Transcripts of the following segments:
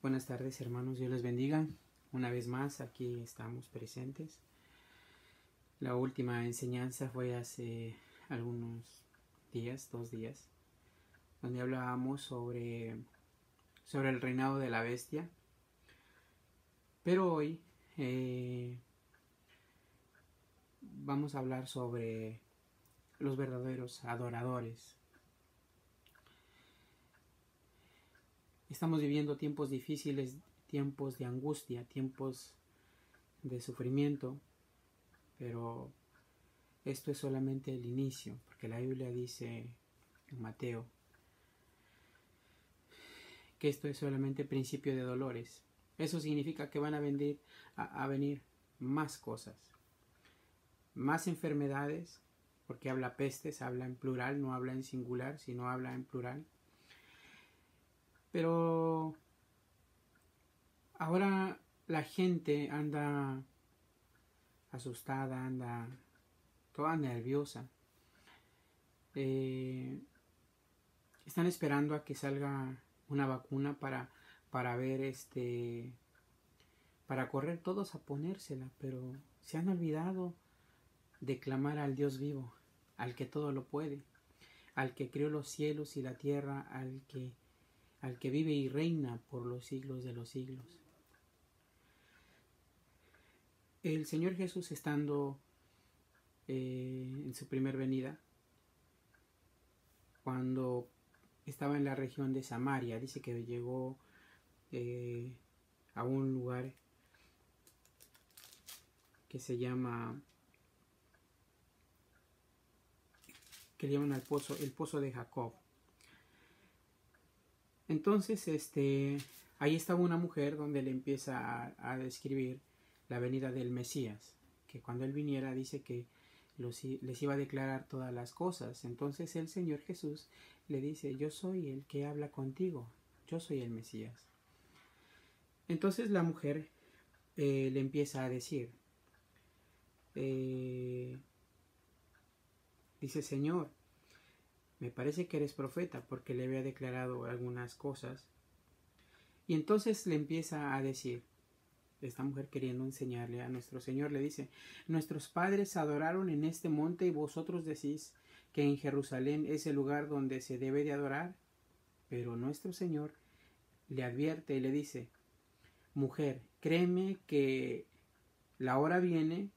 Buenas tardes hermanos, Dios les bendiga. Una vez más aquí estamos presentes. La última enseñanza fue hace algunos días, dos días, donde hablábamos sobre, sobre el reinado de la bestia. Pero hoy eh, vamos a hablar sobre los verdaderos adoradores Estamos viviendo tiempos difíciles, tiempos de angustia, tiempos de sufrimiento, pero esto es solamente el inicio, porque la Biblia dice en Mateo que esto es solamente principio de dolores. Eso significa que van a, venir, venir más cosas, más enfermedades, porque habla pestes, habla en plural, no habla en singular, sino habla en plural pero ahora la gente anda asustada, anda toda nerviosa. Eh, están esperando a que salga una vacuna para, para ver este para correr todos a ponérsela, pero se han olvidado de clamar al Dios vivo, al que todo lo puede, al que creó los cielos y la tierra, al que al que vive y reina por los siglos de los siglos. El Señor Jesús estando eh, en su primer venida, cuando estaba en la región de Samaria, dice que llegó eh, a un lugar que se llama que llaman al pozo, el pozo de Jacob. Entonces, este, ahí estaba una mujer donde le empieza a, describir la venida del Mesías, que cuando él viniera dice que les iba a declarar todas las cosas. Entonces el Señor Jesús le dice, yo soy el que habla contigo, yo soy el Mesías. Entonces la mujer eh, le empieza a decir, eh, dice, Señor, me parece que eres profeta porque le había declarado algunas cosas. Y entonces le empieza a decir, esta mujer queriendo enseñarle a nuestro Señor, le dice, nuestros padres adoraron en este monte y vosotros decís que en Jerusalén es el lugar donde se debe de adorar. Pero nuestro Señor le advierte y le dice, mujer, créeme que la hora viene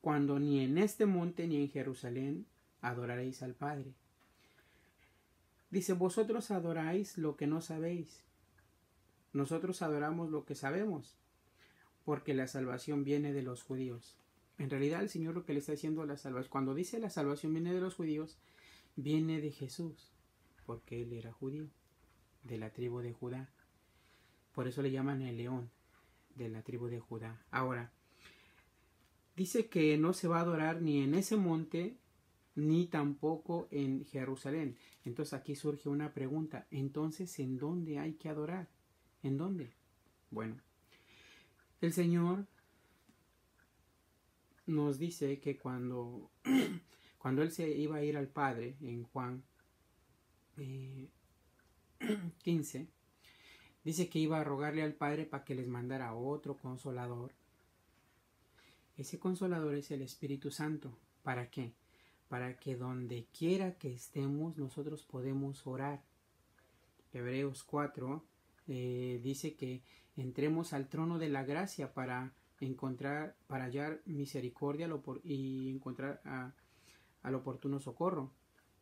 cuando ni en este monte ni en Jerusalén adoraréis al Padre. Dice, vosotros adoráis lo que no sabéis. Nosotros adoramos lo que sabemos, porque la salvación viene de los judíos. En realidad el Señor lo que le está diciendo a la salvación, cuando dice la salvación viene de los judíos, viene de Jesús, porque él era judío, de la tribu de Judá. Por eso le llaman el león de la tribu de Judá. Ahora, dice que no se va a adorar ni en ese monte, ni tampoco en Jerusalén. Entonces aquí surge una pregunta, entonces ¿en dónde hay que adorar? ¿En dónde? Bueno, el Señor nos dice que cuando, cuando Él se iba a ir al Padre en Juan 15, eh, dice que iba a rogarle al Padre para que les mandara otro consolador. Ese consolador es el Espíritu Santo. ¿Para qué? para que donde quiera que estemos nosotros podemos orar. Hebreos 4 eh, dice que entremos al trono de la gracia para encontrar, para hallar misericordia y encontrar al oportuno socorro.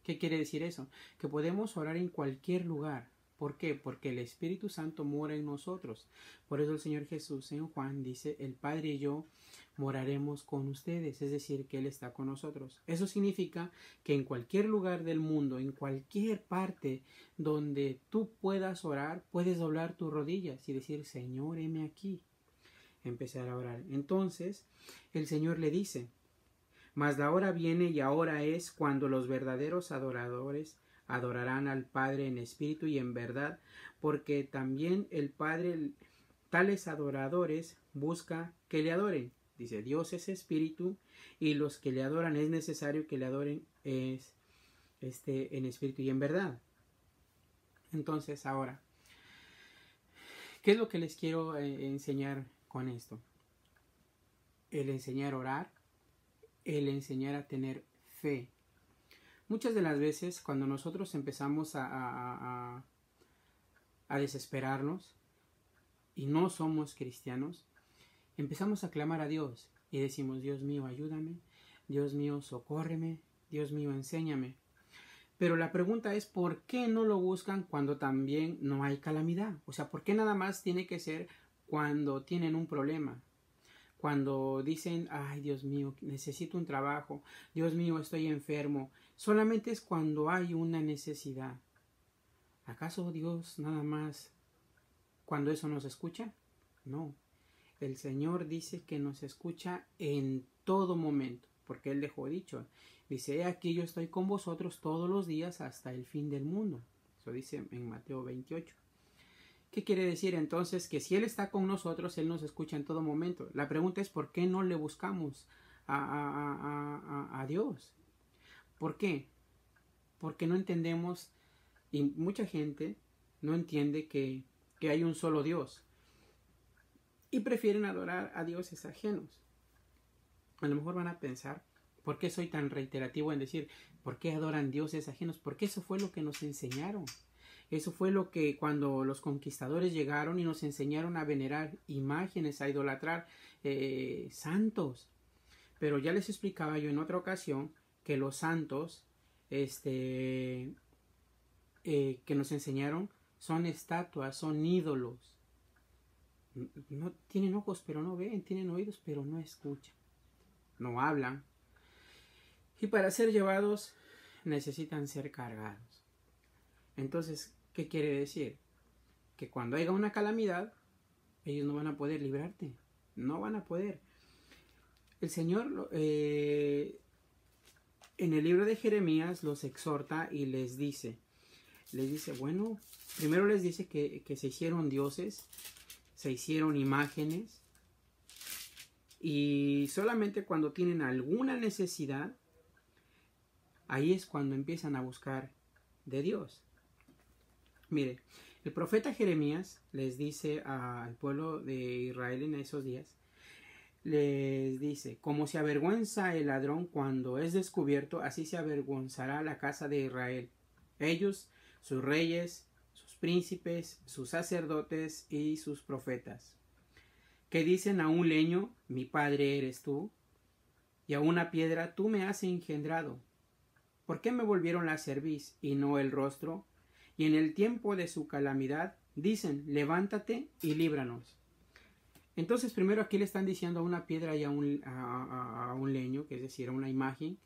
¿Qué quiere decir eso? Que podemos orar en cualquier lugar. ¿Por qué? Porque el Espíritu Santo mora en nosotros. Por eso el Señor Jesús en Juan dice, el Padre y yo moraremos con ustedes, es decir, que Él está con nosotros. Eso significa que en cualquier lugar del mundo, en cualquier parte donde tú puedas orar, puedes doblar tus rodillas y decir, Señor, heme aquí. Empezar a orar. Entonces, el Señor le dice, mas la hora viene y ahora es cuando los verdaderos adoradores adorarán al Padre en espíritu y en verdad, porque también el Padre, tales adoradores, busca que le adoren. Dice, Dios es espíritu y los que le adoran es necesario que le adoren es, este, en espíritu y en verdad. Entonces, ahora, ¿qué es lo que les quiero eh, enseñar con esto? El enseñar a orar, el enseñar a tener fe. Muchas de las veces cuando nosotros empezamos a desesperarnos y no somos cristianos, Empezamos a clamar a Dios y decimos, Dios mío, ayúdame, Dios mío, socórreme, Dios mío, enséñame. Pero la pregunta es, ¿por qué no lo buscan cuando también no hay calamidad? O sea, ¿por qué nada más tiene que ser cuando tienen un problema? Cuando dicen, ay Dios mío, necesito un trabajo, Dios mío, estoy enfermo. Solamente es cuando hay una necesidad. ¿Acaso Dios nada más cuando eso nos escucha? No. El Señor dice que nos escucha en todo momento, porque Él dejó dicho, dice, aquí yo estoy con vosotros todos los días hasta el fin del mundo. Eso dice en Mateo 28. ¿Qué quiere decir entonces? Que si Él está con nosotros, Él nos escucha en todo momento. La pregunta es por qué no le buscamos a, Dios. ¿Por qué? Porque no entendemos, y mucha gente no entiende que, que hay un solo Dios y prefieren adorar a dioses ajenos. A lo mejor van a pensar, ¿por qué soy tan reiterativo en decir, ¿por qué adoran dioses ajenos? Porque eso fue lo que nos enseñaron. Eso fue lo que cuando los conquistadores llegaron y nos enseñaron a venerar imágenes, a idolatrar eh, santos. Pero ya les explicaba yo en otra ocasión que los santos, este, eh, que nos enseñaron son estatuas, son ídolos no tienen ojos pero no ven, tienen oídos pero no escuchan, no hablan. Y para ser llevados necesitan ser cargados. Entonces, ¿qué quiere decir? Que cuando haya una calamidad, ellos no van a poder librarte, no van a poder. El Señor eh, en el libro de Jeremías los exhorta y les dice, les dice, bueno, primero les dice que, que se hicieron dioses se hicieron imágenes y solamente cuando tienen alguna necesidad, ahí es cuando empiezan a buscar de Dios. Mire, el profeta Jeremías les dice al pueblo de Israel en esos días, les dice, como se avergüenza el ladrón cuando es descubierto, así se avergonzará la casa de Israel. Ellos, sus reyes, príncipes, sus sacerdotes y sus profetas, que dicen a un leño, mi padre eres tú, y a una piedra, tú me has engendrado. ¿Por qué me volvieron la cerviz y no el rostro? Y en el tiempo de su calamidad, dicen, levántate y líbranos. Entonces, primero aquí le están diciendo a una piedra y a un, a un leño, que es decir, a una imagen,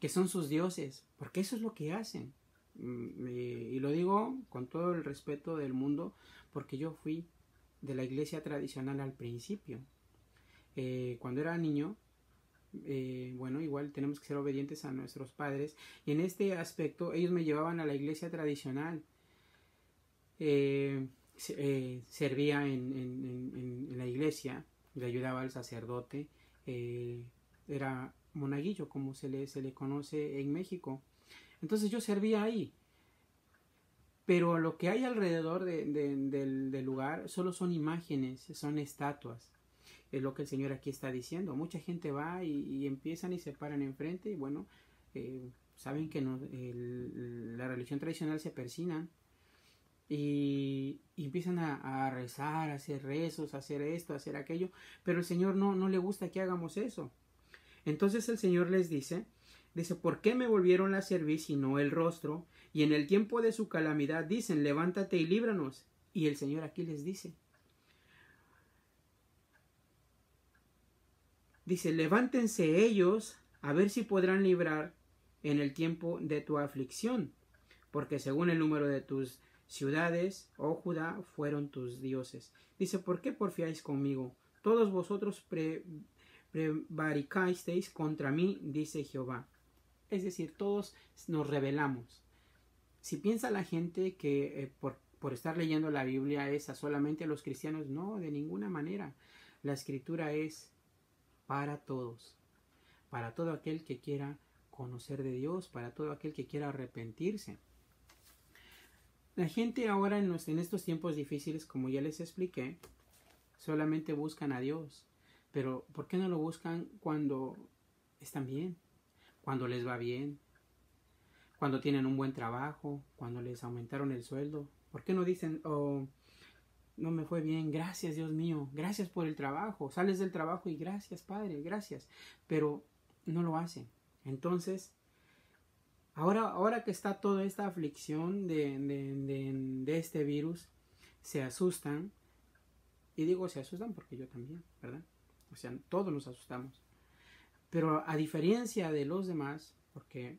que son sus dioses, porque eso es lo que hacen. Mm, y lo digo con todo el respeto del mundo, porque yo fui de la iglesia tradicional al principio. Eh, cuando era niño, eh, bueno, igual tenemos que ser obedientes a nuestros padres. Y en este aspecto, ellos me llevaban a la iglesia tradicional. Eh, servía en, en, la iglesia, le ayudaba al sacerdote. era monaguillo, como se le, se le conoce en México. Entonces yo servía ahí. Pero lo que hay alrededor del, lugar solo son imágenes, son estatuas es lo que el Señor aquí está diciendo. Mucha gente va y, empiezan y se paran enfrente y bueno, eh, saben que la religión tradicional se persinan y, empiezan a, rezar, a hacer rezos, a hacer esto, a hacer aquello, pero el Señor no le gusta que hagamos eso. Entonces el Señor les dice Dice, ¿por qué me volvieron la cerviz y no el rostro? Y en el tiempo de su calamidad dicen, levántate y líbranos. Y el Señor aquí les dice, dice, levántense ellos a ver si podrán librar en el tiempo de tu aflicción, porque según el número de tus ciudades, oh Judá, fueron tus dioses. Dice, ¿por qué porfiáis conmigo? Todos vosotros pre contra mí, dice Jehová. Es decir, todos nos revelamos. Si piensa la gente que eh, por, estar leyendo la Biblia es a solamente los cristianos, no, de ninguna manera. La escritura es para todos, para todo aquel que quiera conocer de Dios, para todo aquel que quiera arrepentirse. La gente ahora en, en estos tiempos difíciles, como ya les expliqué, solamente buscan a Dios. Pero ¿por qué no lo buscan cuando están bien? cuando les va bien, cuando tienen un buen trabajo, cuando les aumentaron el sueldo. ¿Por qué no dicen, oh, no me fue bien, gracias Dios mío, gracias por el trabajo, sales del trabajo y gracias Padre, gracias, pero no lo hacen. Entonces, ahora, ahora que está toda esta aflicción de, de este virus, se asustan, y digo se asustan porque yo también, ¿verdad? O sea, todos nos asustamos. Pero a diferencia de los demás, porque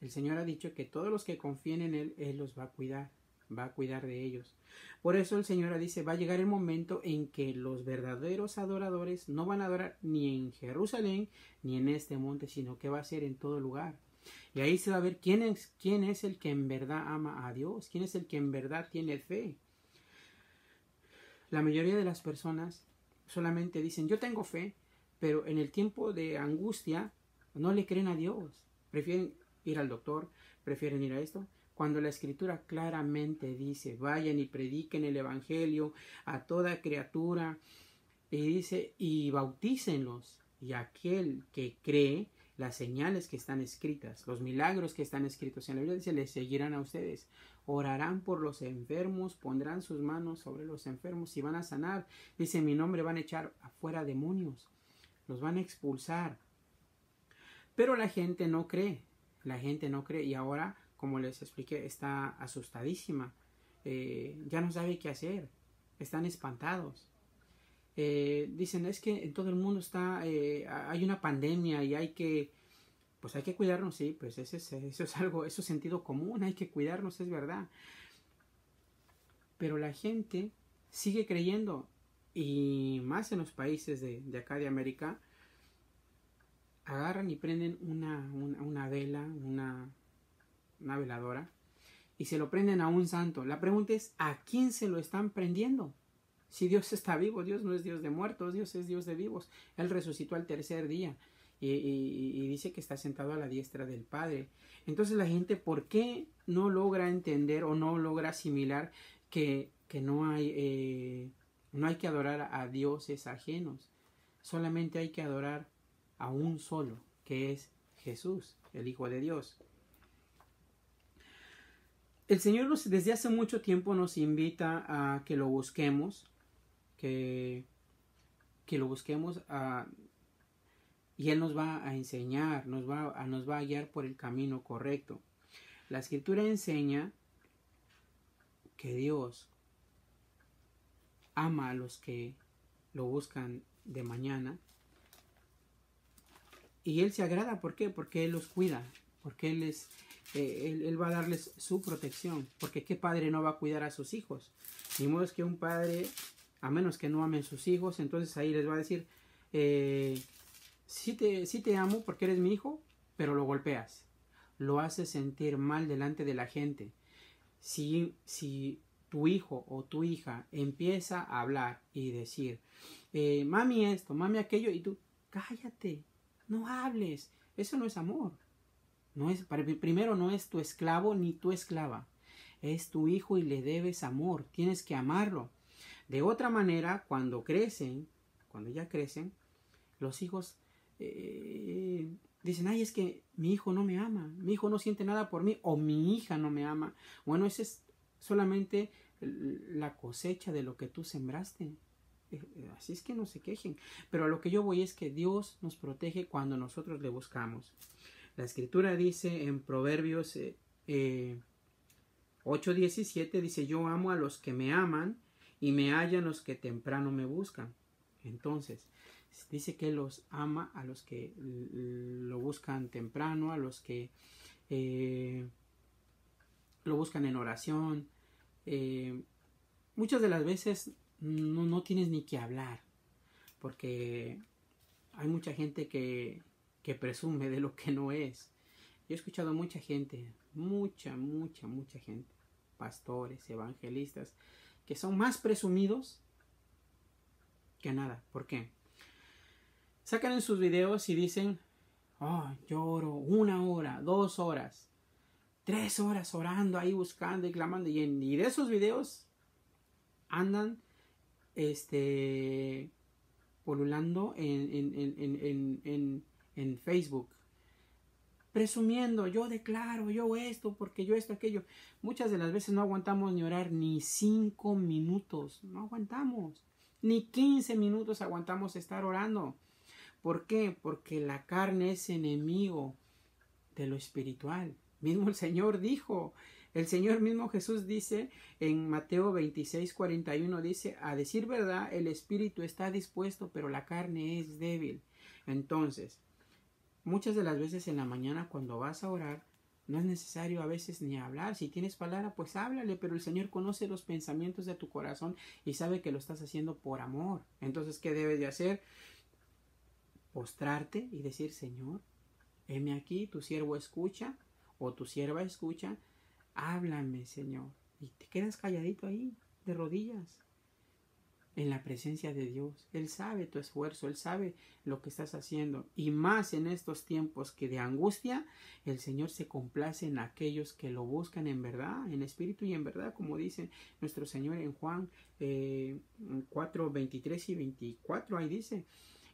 el Señor ha dicho que todos los que confíen en Él, Él los va a cuidar, va a cuidar de ellos. Por eso el Señor dice, va a llegar el momento en que los verdaderos adoradores no van a adorar ni en Jerusalén ni en este monte, sino que va a ser en todo lugar. Y ahí se va a ver quién es, quién es el que en verdad ama a Dios, quién es el que en verdad tiene fe. La mayoría de las personas solamente dicen, yo tengo fe, pero en el tiempo de angustia no le creen a Dios. Prefieren ir al doctor, prefieren ir a esto, cuando la escritura claramente dice, vayan y prediquen el Evangelio a toda criatura, y dice, y bautícenlos, y aquel que cree las señales que están escritas, los milagros que están escritos en la Biblia, dice, les seguirán a ustedes, orarán por los enfermos, pondrán sus manos sobre los enfermos y van a sanar, dice, mi nombre van a echar afuera demonios, los van a expulsar. Pero la gente no cree, la gente no cree y ahora, como les expliqué, está asustadísima, eh, ya no sabe qué hacer, están espantados. Eh, dicen, es que en todo el mundo está, eh, hay una pandemia y hay que, pues hay que cuidarnos, sí, pues eso es algo, eso es sentido común, hay que cuidarnos, es verdad. Pero la gente sigue creyendo, y más en los países de, acá de América, agarran y prenden una, una, vela, una, una veladora, y se lo prenden a un santo. La pregunta es, ¿a quién se lo están prendiendo? Si Dios está vivo, Dios no es Dios de muertos, Dios es Dios de vivos. Él resucitó al tercer día y, dice que está sentado a la diestra del Padre. Entonces la gente, ¿por qué no logra entender o no logra asimilar que, que no hay... Eh, no hay que adorar a dioses ajenos, solamente hay que adorar a un solo, que es Jesús, el Hijo de Dios. El Señor desde hace mucho tiempo nos invita a que lo busquemos, que, que lo busquemos y Él nos va a enseñar, nos va a, nos va a guiar por el camino correcto. La escritura enseña que Dios ama a los que lo buscan de mañana. Y Él se agrada, ¿por qué? Porque Él los cuida, porque Él, les eh, él, va a darles su protección, porque qué padre no va a cuidar a sus hijos. Ni modo es que un padre, a menos que no amen sus hijos, entonces ahí les va a decir, eh, sí, te, te amo porque eres mi hijo, pero lo golpeas, lo haces sentir mal delante de la gente. Si, si, tu hijo o tu hija empieza a hablar y decir, eh, mami esto, mami aquello, y tú, cállate, no hables, eso no es amor. No es, primero no es tu esclavo ni tu esclava, es tu hijo y le debes amor, tienes que amarlo. De otra manera, cuando crecen, cuando ya crecen, los hijos eh, dicen, ay, es que mi hijo no me ama, mi hijo no siente nada por mí, o mi hija no me ama. Bueno, eso es solamente la cosecha de lo que tú sembraste. Eh, eh, así es que no se quejen. Pero a lo que yo voy es que Dios nos protege cuando nosotros le buscamos. La escritura dice en Proverbios eh, 8:17, eh, dice, yo amo a los que me aman y me hallan los que temprano me buscan. Entonces, dice que los ama a los que lo buscan temprano, a los que lo buscan en oración, eh, muchas de las veces no, tienes ni que hablar, porque hay mucha gente que, que presume de lo que no es. Yo he escuchado a mucha gente, mucha, mucha, mucha gente, pastores, evangelistas, que son más presumidos que nada. ¿Por qué? Sacan en sus videos y dicen, oh, lloro una hora, dos horas tres horas orando ahí, buscando y clamando. Y, de esos videos andan este, polulando en, en Facebook. Presumiendo, yo declaro, yo esto, porque yo esto, aquello. Muchas de las veces no aguantamos ni orar ni cinco minutos. No aguantamos. Ni 15 minutos aguantamos estar orando. ¿Por qué? Porque la carne es enemigo de lo espiritual. Mismo el Señor dijo, el Señor mismo Jesús dice en Mateo 26, 41, dice, a decir verdad, el espíritu está dispuesto, pero la carne es débil. Entonces, muchas de las veces en la mañana cuando vas a orar, no es necesario a veces ni hablar. Si tienes palabra, pues háblale, pero el Señor conoce los pensamientos de tu corazón y sabe que lo estás haciendo por amor. Entonces, ¿qué debes de hacer? Postrarte y decir, Señor, heme aquí, tu siervo escucha, o tu sierva escucha, háblame, Señor. Y te quedas calladito ahí, de rodillas, en la presencia de Dios. Él sabe tu esfuerzo, Él sabe lo que estás haciendo. Y más en estos tiempos que de angustia, el Señor se complace en aquellos que lo buscan en verdad, en espíritu y en verdad, como dice nuestro Señor en Juan 4, eh, 23 y 24. Ahí dice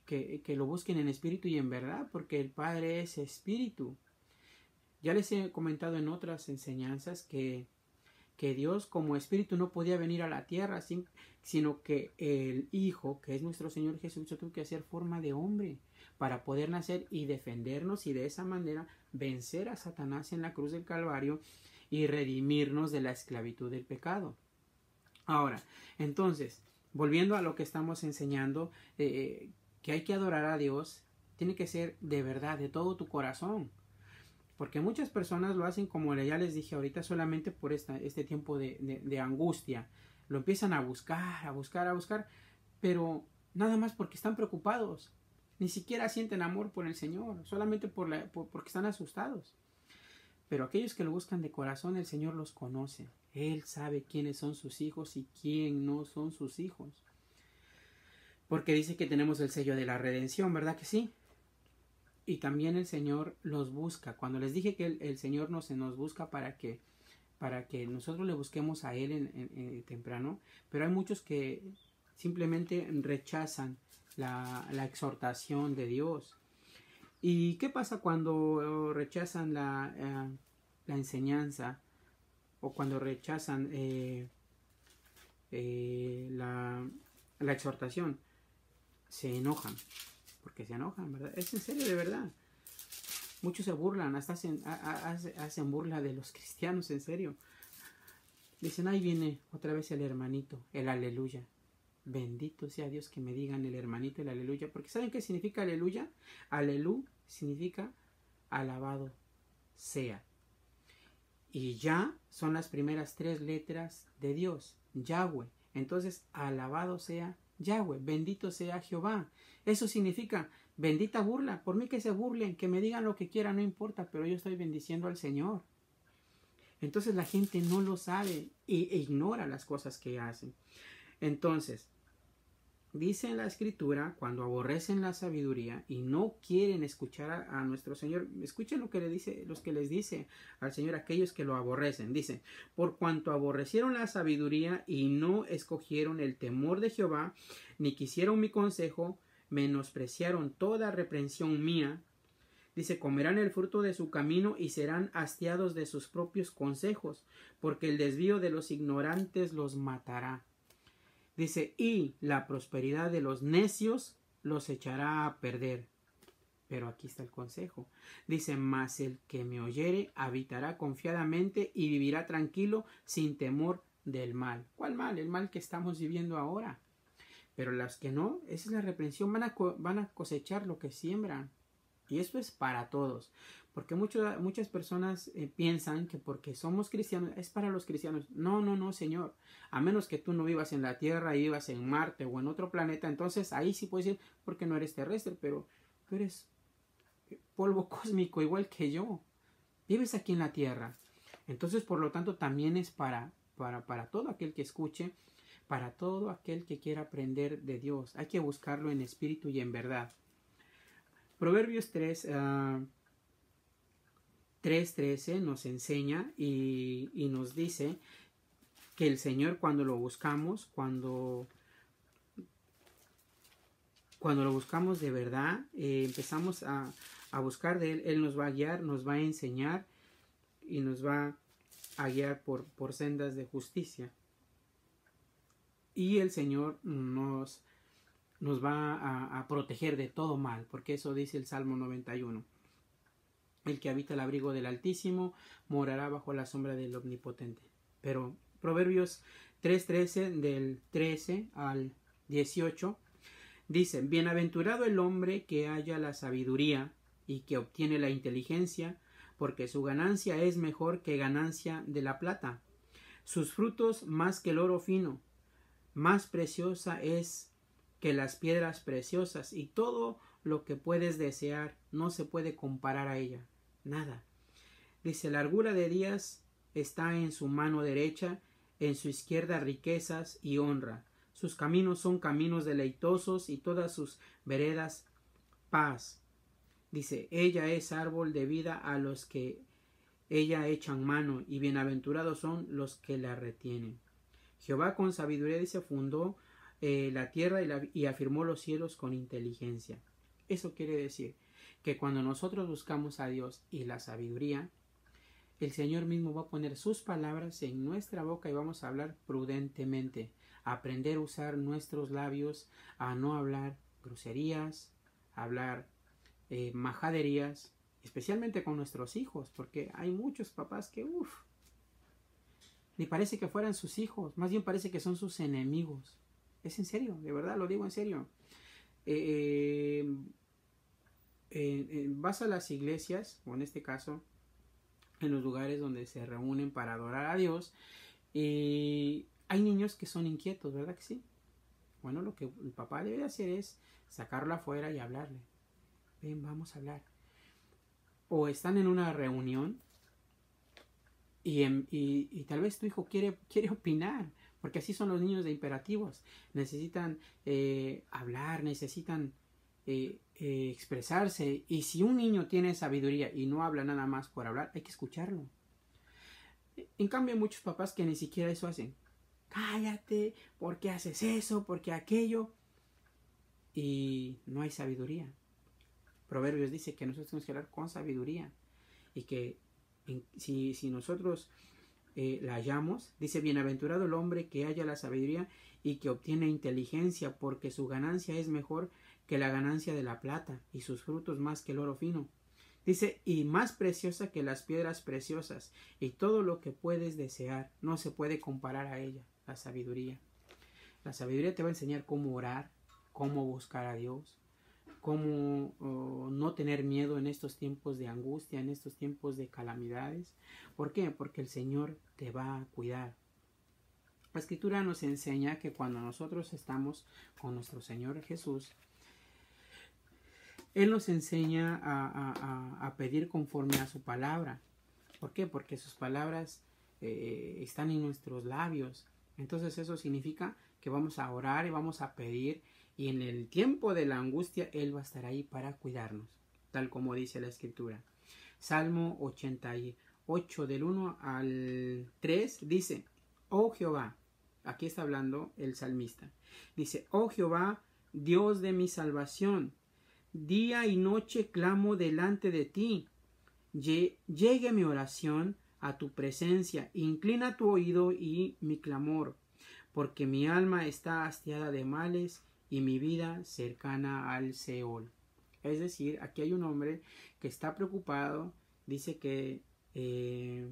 que, que lo busquen en espíritu y en verdad, porque el Padre es espíritu. Ya les he comentado en otras enseñanzas que, que Dios como espíritu no podía venir a la tierra, sino que el Hijo, que es nuestro Señor Jesucristo, tuvo que hacer forma de hombre para poder nacer y defendernos y de esa manera vencer a Satanás en la cruz del Calvario y redimirnos de la esclavitud del pecado. Ahora, entonces, volviendo a lo que estamos enseñando, eh, que hay que adorar a Dios, tiene que ser de verdad, de todo tu corazón. Porque muchas personas lo hacen, como ya les dije ahorita, solamente por esta, este tiempo de, angustia. Lo empiezan a buscar, a buscar, a buscar, pero nada más porque están preocupados. Ni siquiera sienten amor por el Señor, solamente por la, porque están asustados. Pero aquellos que lo buscan de corazón, el Señor los conoce. Él sabe quiénes son sus hijos y quién no son sus hijos. Porque dice que tenemos el sello de la redención, ¿verdad que sí? Y también el Señor los busca. Cuando les dije que el, Señor nos, nos busca para que, para que nosotros le busquemos a Él en, temprano, pero hay muchos que simplemente rechazan la, exhortación de Dios. ¿Y qué pasa cuando eh, rechazan eh, la, enseñanza o cuando rechazan eh, la, la exhortación? Se enojan, porque se enojan, ¿verdad? Es en serio, de verdad. Muchos se burlan, hasta hacen, burla de los cristianos, en serio. Dicen, ahí viene otra vez el hermanito, el aleluya. Bendito sea Dios que me digan el hermanito, el aleluya. Porque ¿saben qué significa aleluya? Alelu significa alabado sea. Y ya son las primeras tres letras de Dios, Yahweh. Entonces, alabado sea Yahweh, bendito sea Jehová. Eso significa, bendita burla, por mí que se burlen, que me digan lo que quieran, no importa, pero yo estoy bendiciendo al Señor. Entonces la gente no lo sabe e, ignora las cosas que hacen. Entonces, Dice en la escritura, cuando aborrecen la sabiduría y no quieren escuchar a, nuestro Señor, escuchen lo que le dice, los que les dice al Señor aquellos que lo aborrecen. Dice, por cuanto aborrecieron la sabiduría y no escogieron el temor de Jehová, ni quisieron mi consejo, menospreciaron toda reprensión mía. Dice, comerán el fruto de su camino y serán hastiados de sus propios consejos, porque el desvío de los ignorantes los matará. Dice, y la prosperidad de los necios los echará a perder. Pero aquí está el consejo. Dice, mas el que me oyere habitará confiadamente y vivirá tranquilo sin temor del mal. ¿Cuál mal? El mal que estamos viviendo ahora. Pero las que no, esa es la reprensión, van a, van a cosechar lo que siembran. Y eso es para todos. Porque muchas personas eh, piensan que porque somos cristianos es para los cristianos. No, no, no, Señor. A menos que tú no vivas en la Tierra, y vivas en Marte o en otro planeta, entonces ahí sí puedes decir porque no eres terrestre, pero tú eres eh, polvo cósmico igual que yo. Vives aquí en la Tierra. Entonces, por lo tanto, también es para, para, para todo aquel que escuche, para todo aquel que quiera aprender de Dios. Hay que buscarlo en espíritu y en verdad. Proverbios 3. 3.13 nos enseña y, nos dice que el Señor cuando lo buscamos, cuando, cuando lo buscamos de verdad, eh, empezamos a, buscar de Él, Él nos va a guiar, nos va a enseñar y nos va a guiar por, por sendas de justicia. Y el Señor nos, nos va a, a proteger de todo mal, porque eso dice el Salmo 91. El que habita el abrigo del Altísimo morará bajo la sombra del Omnipotente. Pero Proverbios 3.13 del 13 al 18 dice, Bienaventurado el hombre que haya la sabiduría y que obtiene la inteligencia, porque su ganancia es mejor que ganancia de la plata, sus frutos más que el oro fino, más preciosa es que las piedras preciosas, y todo lo que puedes desear no se puede comparar a ella nada. Dice, largura de días está en su mano derecha, en su izquierda riquezas y honra. Sus caminos son caminos deleitosos y todas sus veredas paz. Dice, ella es árbol de vida a los que ella echan mano, y bienaventurados son los que la retienen. Jehová con sabiduría, dice, fundó eh, la tierra y afirmó los cielos con inteligencia. Eso quiere decir que cuando nosotros buscamos a Dios y la sabiduría, el Señor mismo va a poner sus palabras en nuestra boca y vamos a hablar prudentemente, aprender a usar nuestros labios, a no hablar groserías, a hablar eh, majaderías, especialmente con nuestros hijos, porque hay muchos papás que, uff, ni parece que fueran sus hijos, más bien parece que son sus enemigos. Es en serio, de verdad lo digo en serio. eh, eh vas a las iglesias, o en este caso, en los lugares donde se reúnen para adorar a Dios, y hay niños que son inquietos, ¿verdad que sí? Bueno, lo que el papá debe hacer es sacarlo afuera y hablarle. Ven, vamos a hablar. O están en una reunión y, y, tal vez tu hijo quiere, quiere opinar, porque así son los niños de imperativos. Necesitan eh, hablar, necesitan eh, eh, expresarse. Y si un niño tiene sabiduría y no habla nada más por hablar, hay que escucharlo. En cambio, muchos papás que ni siquiera eso hacen. Cállate, porque haces eso? porque aquello? Y no hay sabiduría. Proverbios dice que nosotros tenemos que hablar con sabiduría. Y que si, si, nosotros eh, la hallamos, dice, bienaventurado el hombre que haya la sabiduría y que obtiene inteligencia, porque su ganancia es mejor que la ganancia de la plata, y sus frutos más que el oro fino. Dice, y más preciosa que las piedras preciosas, y todo lo que puedes desear, no se puede comparar a ella, la sabiduría. La sabiduría te va a enseñar cómo orar, cómo buscar a Dios, cómo oh, no tener miedo en estos tiempos de angustia, en estos tiempos de calamidades. ¿Por qué? Porque el Señor te va a cuidar. La escritura nos enseña que cuando nosotros estamos con nuestro Señor Jesús, él nos enseña a, pedir conforme a su palabra. ¿Por qué? Porque sus palabras eh, están en nuestros labios. Entonces eso significa que vamos a orar y vamos a pedir y en el tiempo de la angustia Él va a estar ahí para cuidarnos, tal como dice la escritura. Salmo 88 del 1 al 3 dice, Oh Jehová, aquí está hablando el salmista, dice, Oh Jehová, Dios de mi salvación, día y noche clamo delante de ti. Llegue mi oración a tu presencia, inclina tu oído y mi clamor, porque mi alma está hastiada de males y mi vida cercana al Seol. Es decir, aquí hay un hombre que está preocupado, dice que eh,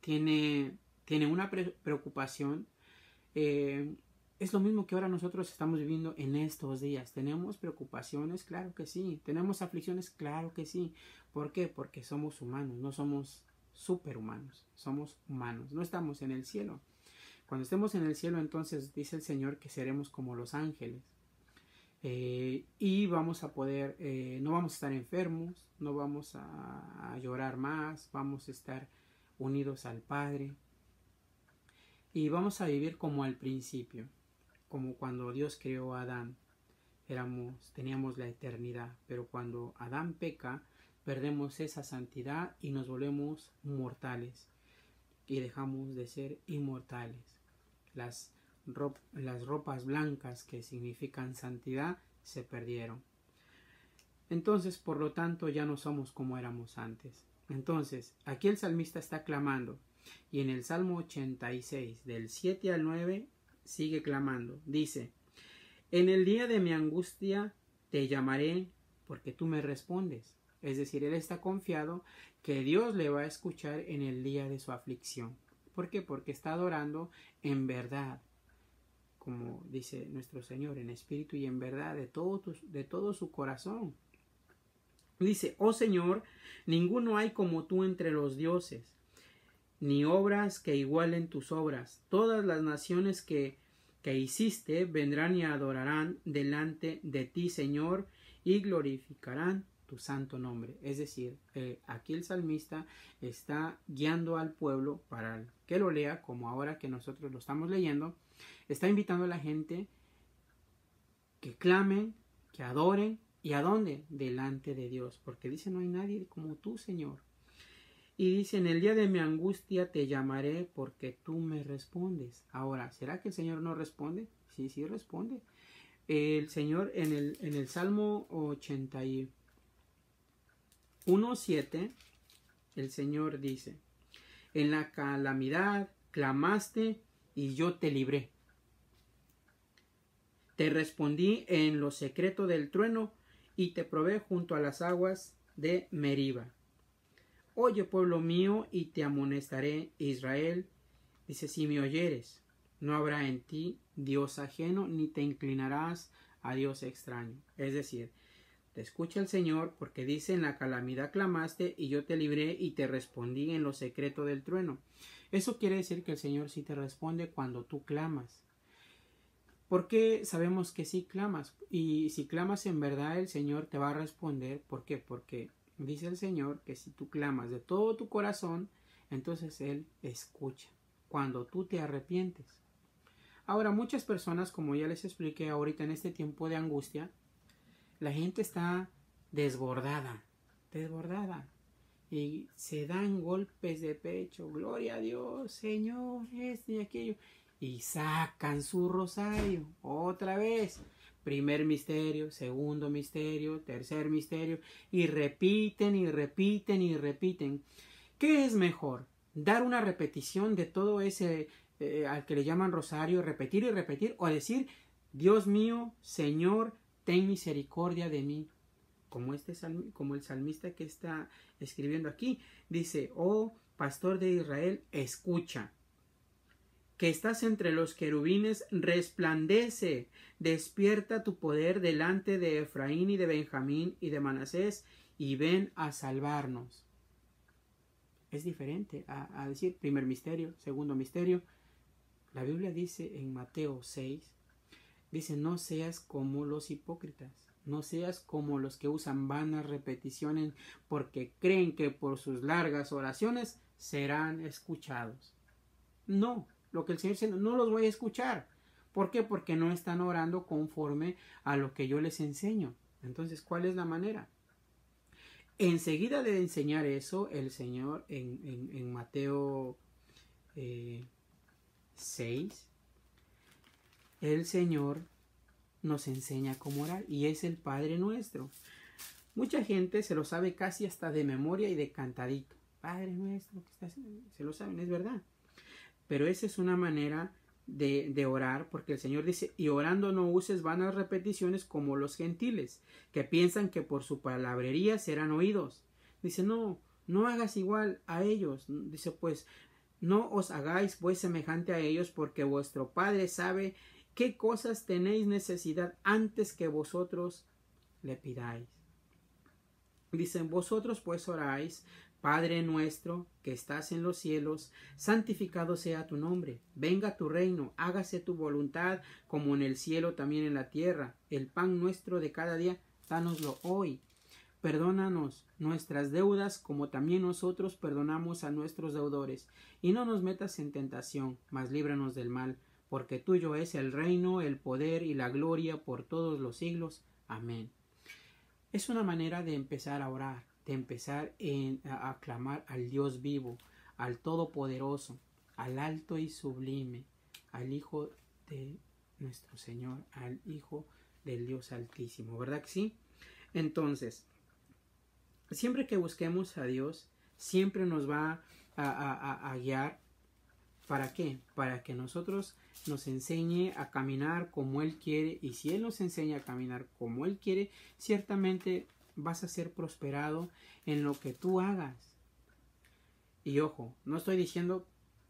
tiene, tiene una preocupación eh, es lo mismo que ahora nosotros estamos viviendo en estos días. ¿Tenemos preocupaciones? Claro que sí. ¿Tenemos aflicciones? Claro que sí. ¿Por qué? Porque somos humanos, no somos superhumanos. Somos humanos, no estamos en el cielo. Cuando estemos en el cielo, entonces dice el Señor que seremos como los ángeles. Eh, y vamos a poder, eh, no vamos a estar enfermos, no vamos a llorar más, vamos a estar unidos al Padre. Y vamos a vivir como al principio como cuando Dios creó a Adán. Éramos, teníamos la eternidad, pero cuando Adán peca, perdemos esa santidad y nos volvemos mortales y dejamos de ser inmortales. Las, las ropas blancas que significan santidad se perdieron. Entonces, por lo tanto, ya no somos como éramos antes. Entonces, aquí el salmista está clamando, y en el Salmo 86, del 7 al 9, sigue clamando. Dice, en el día de mi angustia te llamaré porque tú me respondes. Es decir, él está confiado que Dios le va a escuchar en el día de su aflicción. ¿Por qué? Porque está adorando en verdad, como dice nuestro Señor, en espíritu y en verdad, de todo, de todo su corazón. Dice, oh Señor, ninguno hay como tú entre los dioses ni obras que igualen tus obras. Todas las naciones que, que hiciste vendrán y adorarán delante de ti, Señor, y glorificarán tu santo nombre. Es decir, eh, aquí el salmista está guiando al pueblo para que lo lea, como ahora que nosotros lo estamos leyendo, está invitando a la gente que clamen, que adoren, ¿y a dónde? Delante de Dios, porque dice, no hay nadie como tú, Señor. Y dice, en el día de mi angustia te llamaré porque tú me respondes. Ahora, ¿será que el Señor no responde? Sí, sí responde. El Señor en el, en el Salmo 81, 7, el Señor dice, en la calamidad clamaste y yo te libré. Te respondí en lo secreto del trueno y te probé junto a las aguas de Meriba. Oye, pueblo mío, y te amonestaré, Israel. Dice, si me oyeres, no habrá en ti Dios ajeno, ni te inclinarás a Dios extraño. Es decir, te escucha el Señor, porque dice, en la calamidad clamaste, y yo te libré, y te respondí en lo secreto del trueno. Eso quiere decir que el Señor sí te responde cuando tú clamas. Porque sabemos que sí clamas? Y si clamas en verdad, el Señor te va a responder. ¿Por qué? Porque Dice el Señor que si tú clamas de todo tu corazón, entonces Él escucha cuando tú te arrepientes. Ahora, muchas personas, como ya les expliqué ahorita en este tiempo de angustia, la gente está desbordada, desbordada. Y se dan golpes de pecho, gloria a Dios, Señor, este y aquello. Y sacan su rosario otra vez Primer misterio, segundo misterio, tercer misterio, y repiten y repiten y repiten. ¿Qué es mejor? ¿Dar una repetición de todo ese eh, al que le llaman rosario, repetir y repetir, o decir, Dios mío, Señor, ten misericordia de mí? Como, este como el salmista que está escribiendo aquí, dice, oh pastor de Israel, escucha que estás entre los querubines, resplandece, despierta tu poder delante de Efraín y de Benjamín y de Manasés, y ven a salvarnos. Es diferente a, decir primer misterio, segundo misterio. La Biblia dice en Mateo 6, dice, no seas como los hipócritas. No seas como los que usan vanas repeticiones porque creen que por sus largas oraciones serán escuchados. No, lo que el Señor dice, no los voy a escuchar. ¿Por qué? Porque no están orando conforme a lo que yo les enseño. Entonces, ¿cuál es la manera? Enseguida de enseñar eso, el Señor en, Mateo 6, eh, el Señor nos enseña cómo orar y es el Padre nuestro. Mucha gente se lo sabe casi hasta de memoria y de cantadito. Padre nuestro, se lo saben, es verdad. Pero esa es una manera de, orar, porque el Señor dice, y orando no uses vanas repeticiones como los gentiles, que piensan que por su palabrería serán oídos. Dice, no, no hagas igual a ellos. Dice, pues, no os hagáis pues semejante a ellos, porque vuestro Padre sabe qué cosas tenéis necesidad antes que vosotros le pidáis. Dicen, vosotros pues oráis, Padre nuestro que estás en los cielos, santificado sea tu nombre, venga tu reino, hágase tu voluntad como en el cielo también en la tierra. El pan nuestro de cada día, dánoslo hoy. Perdónanos nuestras deudas como también nosotros perdonamos a nuestros deudores, y no nos metas en tentación, mas líbranos del mal, porque tuyo es el reino, el poder y la gloria por todos los siglos. Amén. Es una manera de empezar a orar de empezar en, a aclamar al Dios vivo, al Todopoderoso, al Alto y Sublime, al Hijo de nuestro Señor, al Hijo del Dios Altísimo, ¿verdad que sí? Entonces, siempre que busquemos a Dios, siempre nos va a, a guiar. ¿Para qué? Para que nosotros nos enseñe a caminar como Él quiere. Y si Él nos enseña a caminar como Él quiere, ciertamente vas a ser prosperado en lo que tú hagas. Y ojo, no estoy diciendo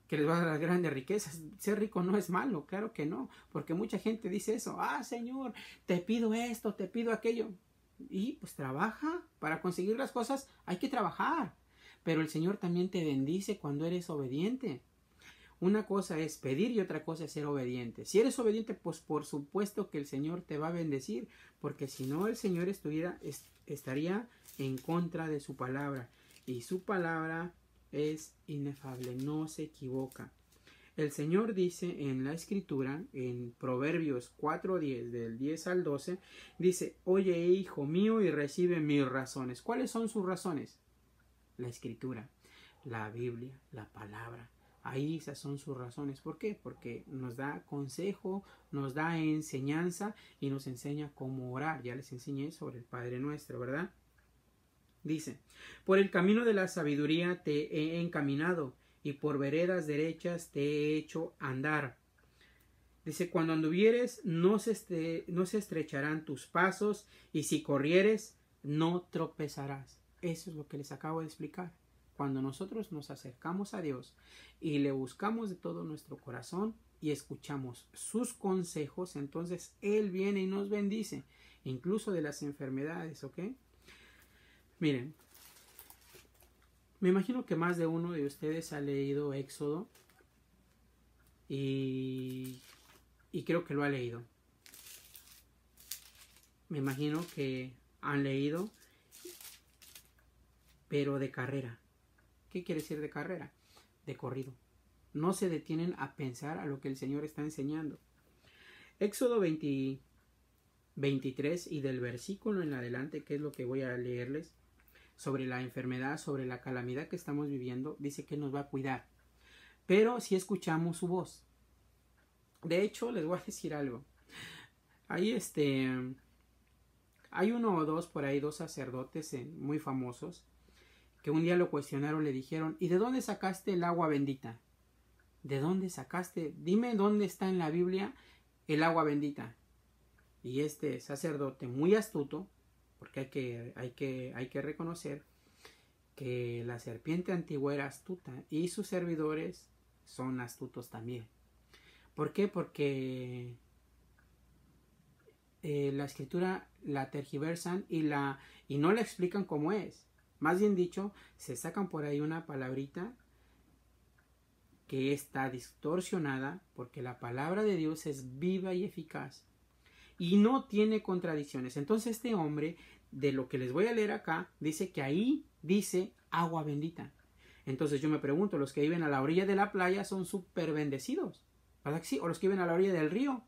que les va a dar grandes riquezas. Ser rico no es malo, claro que no, porque mucha gente dice eso, ah, Señor, te pido esto, te pido aquello. Y pues trabaja, para conseguir las cosas hay que trabajar, pero el Señor también te bendice cuando eres obediente. Una cosa es pedir y otra cosa es ser obediente. Si eres obediente, pues por supuesto que el Señor te va a bendecir, porque si no el Señor estuviera, estaría en contra de su palabra. Y su palabra es inefable, no se equivoca. El Señor dice en la escritura, en Proverbios 4.10, del 10 al 12, dice, oye hijo mío y recibe mis razones. ¿Cuáles son sus razones? La escritura, la Biblia, la palabra. Ahí esas son sus razones. ¿Por qué? Porque nos da consejo, nos da enseñanza y nos enseña cómo orar. Ya les enseñé sobre el Padre Nuestro, ¿verdad? Dice, por el camino de la sabiduría te he encaminado y por veredas derechas te he hecho andar. Dice, cuando anduvieres no se, no se estrecharán tus pasos y si corrieres no tropezarás. Eso es lo que les acabo de explicar. Cuando nosotros nos acercamos a Dios y le buscamos de todo nuestro corazón y escuchamos sus consejos, entonces Él viene y nos bendice, incluso de las enfermedades, ¿ok? Miren, me imagino que más de uno de ustedes ha leído Éxodo y, creo que lo ha leído. Me imagino que han leído, pero de carrera ¿Qué quiere decir de carrera? De corrido. No se detienen a pensar a lo que el Señor está enseñando. Éxodo 23 y del versículo en adelante, que es lo que voy a leerles, sobre la enfermedad, sobre la calamidad que estamos viviendo, dice que nos va a cuidar. Pero si escuchamos su voz. De hecho, les voy a decir algo. ahí este. Hay uno o dos por ahí, dos sacerdotes muy famosos, que un día lo cuestionaron, le dijeron, ¿y de dónde sacaste el agua bendita? ¿De dónde sacaste? Dime dónde está en la Biblia el agua bendita. Y este sacerdote muy astuto, porque hay que, hay que, hay que reconocer que la serpiente antigua era astuta y sus servidores son astutos también. ¿Por qué? Porque eh, la escritura la tergiversan y, la, y no la explican cómo es. Más bien dicho, se sacan por ahí una palabrita que está distorsionada porque la palabra de Dios es viva y eficaz y no tiene contradicciones. Entonces este hombre, de lo que les voy a leer acá, dice que ahí dice agua bendita. Entonces yo me pregunto, los que viven a la orilla de la playa son súper bendecidos, ¿verdad que sí? O los que viven a la orilla del río.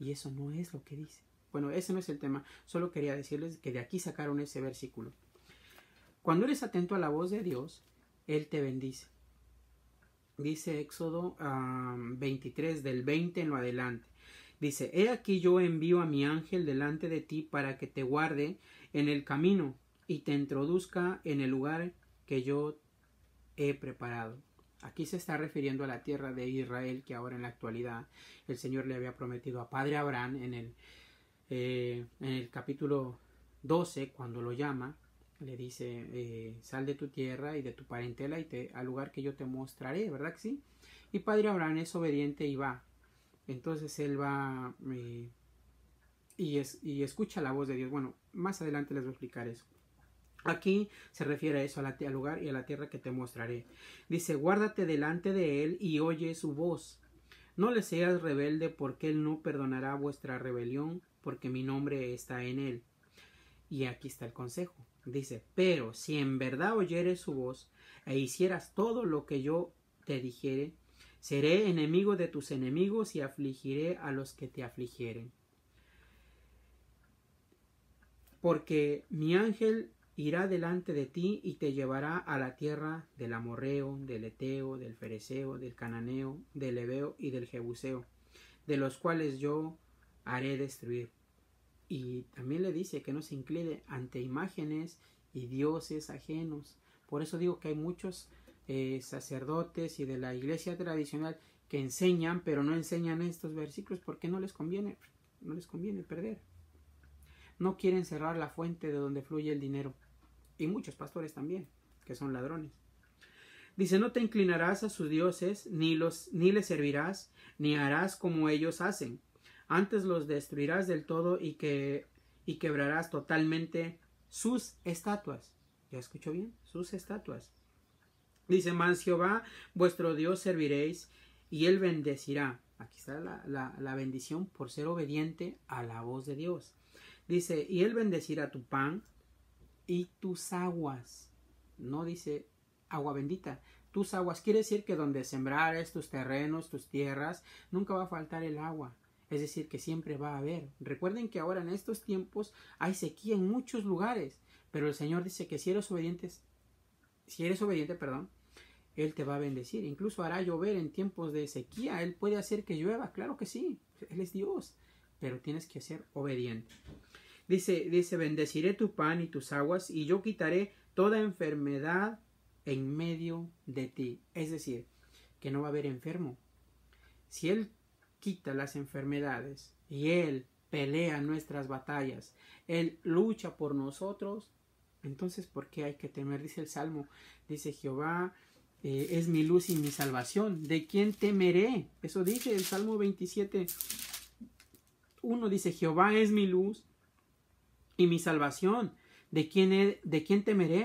Y eso no es lo que dice. Bueno, ese no es el tema. Solo quería decirles que de aquí sacaron ese versículo. Cuando eres atento a la voz de Dios, Él te bendice. Dice Éxodo 23, del 20 en lo adelante. Dice, He aquí yo envío a mi ángel delante de ti para que te guarde en el camino y te introduzca en el lugar que yo he preparado. Aquí se está refiriendo a la tierra de Israel que ahora en la actualidad el Señor le había prometido a Padre Abraham en el, eh, en el capítulo 12 cuando lo llama le dice, eh, sal de tu tierra y de tu parentela y te, al lugar que yo te mostraré, ¿verdad que sí? Y padre Abraham es obediente y va. Entonces él va eh, y, es, y escucha la voz de Dios. Bueno, más adelante les voy a explicar eso. Aquí se refiere a eso, al lugar y a la tierra que te mostraré. Dice, guárdate delante de él y oye su voz. No le seas rebelde porque él no perdonará vuestra rebelión, porque mi nombre está en él. Y aquí está el consejo. Dice, pero si en verdad oyeres su voz e hicieras todo lo que yo te dijere, seré enemigo de tus enemigos y afligiré a los que te afligieren. Porque mi ángel irá delante de ti y te llevará a la tierra del amorreo, del eteo, del fereceo, del cananeo, del ebeo y del jebuseo, de los cuales yo haré destruir. Y también le dice que no se incline ante imágenes y dioses ajenos. Por eso digo que hay muchos eh, sacerdotes y de la iglesia tradicional que enseñan, pero no enseñan estos versículos porque no les conviene, no les conviene perder. No quieren cerrar la fuente de donde fluye el dinero. Y muchos pastores también, que son ladrones. Dice, no te inclinarás a sus dioses, ni, los, ni les servirás, ni harás como ellos hacen, antes los destruirás del todo y, que, y quebrarás totalmente sus estatuas. ¿Ya escucho bien? Sus estatuas. Dice, mas Jehová, vuestro Dios serviréis, y él bendecirá. Aquí está la, la bendición por ser obediente a la voz de Dios. Dice, y él bendecirá tu pan y tus aguas. No dice agua bendita, tus aguas. Quiere decir que donde sembrares tus terrenos, tus tierras, nunca va a faltar el agua. Es decir, que siempre va a haber. Recuerden que ahora en estos tiempos hay sequía en muchos lugares, pero el Señor dice que si eres obediente, si eres obediente, perdón, él te va a bendecir, incluso hará llover en tiempos de sequía, él puede hacer que llueva, claro que sí, él es Dios, pero tienes que ser obediente. Dice, dice, bendeciré tu pan y tus aguas y yo quitaré toda enfermedad en medio de ti. Es decir, que no va a haber enfermo. Si él quita las enfermedades y Él pelea nuestras batallas, Él lucha por nosotros, entonces ¿por qué hay que temer? Dice el Salmo, dice Jehová. Eh, es mi luz y mi salvación. ¿De quién temeré? Eso dice el Salmo 27. 1 dice, Jehová es mi luz y mi salvación. ¿De quién, ¿De quién temeré?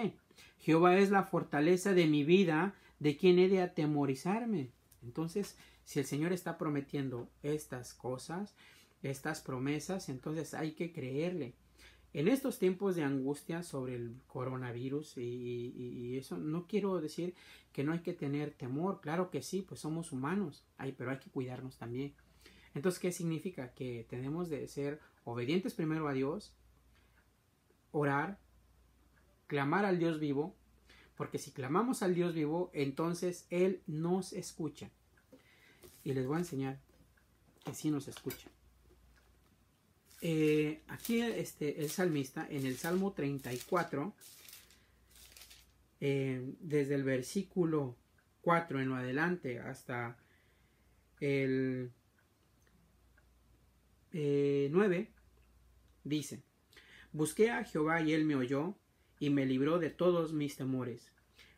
Jehová es la fortaleza de mi vida. ¿De quién he de atemorizarme? Entonces, si el Señor está prometiendo estas cosas, estas promesas, entonces hay que creerle. En estos tiempos de angustia sobre el coronavirus y, eso, no quiero decir que no hay que tener temor, claro que sí, pues somos humanos, hay, pero hay que cuidarnos también. Entonces, ¿qué significa? Que tenemos de ser obedientes primero a Dios, orar, clamar al Dios vivo, porque si clamamos al Dios vivo, entonces Él nos escucha y les voy a enseñar que sí nos escucha. Eh, aquí este, el salmista en el Salmo 34, eh, desde el versículo 4 en lo adelante hasta el 9, eh, dice, Busqué a Jehová y él me oyó y me libró de todos mis temores.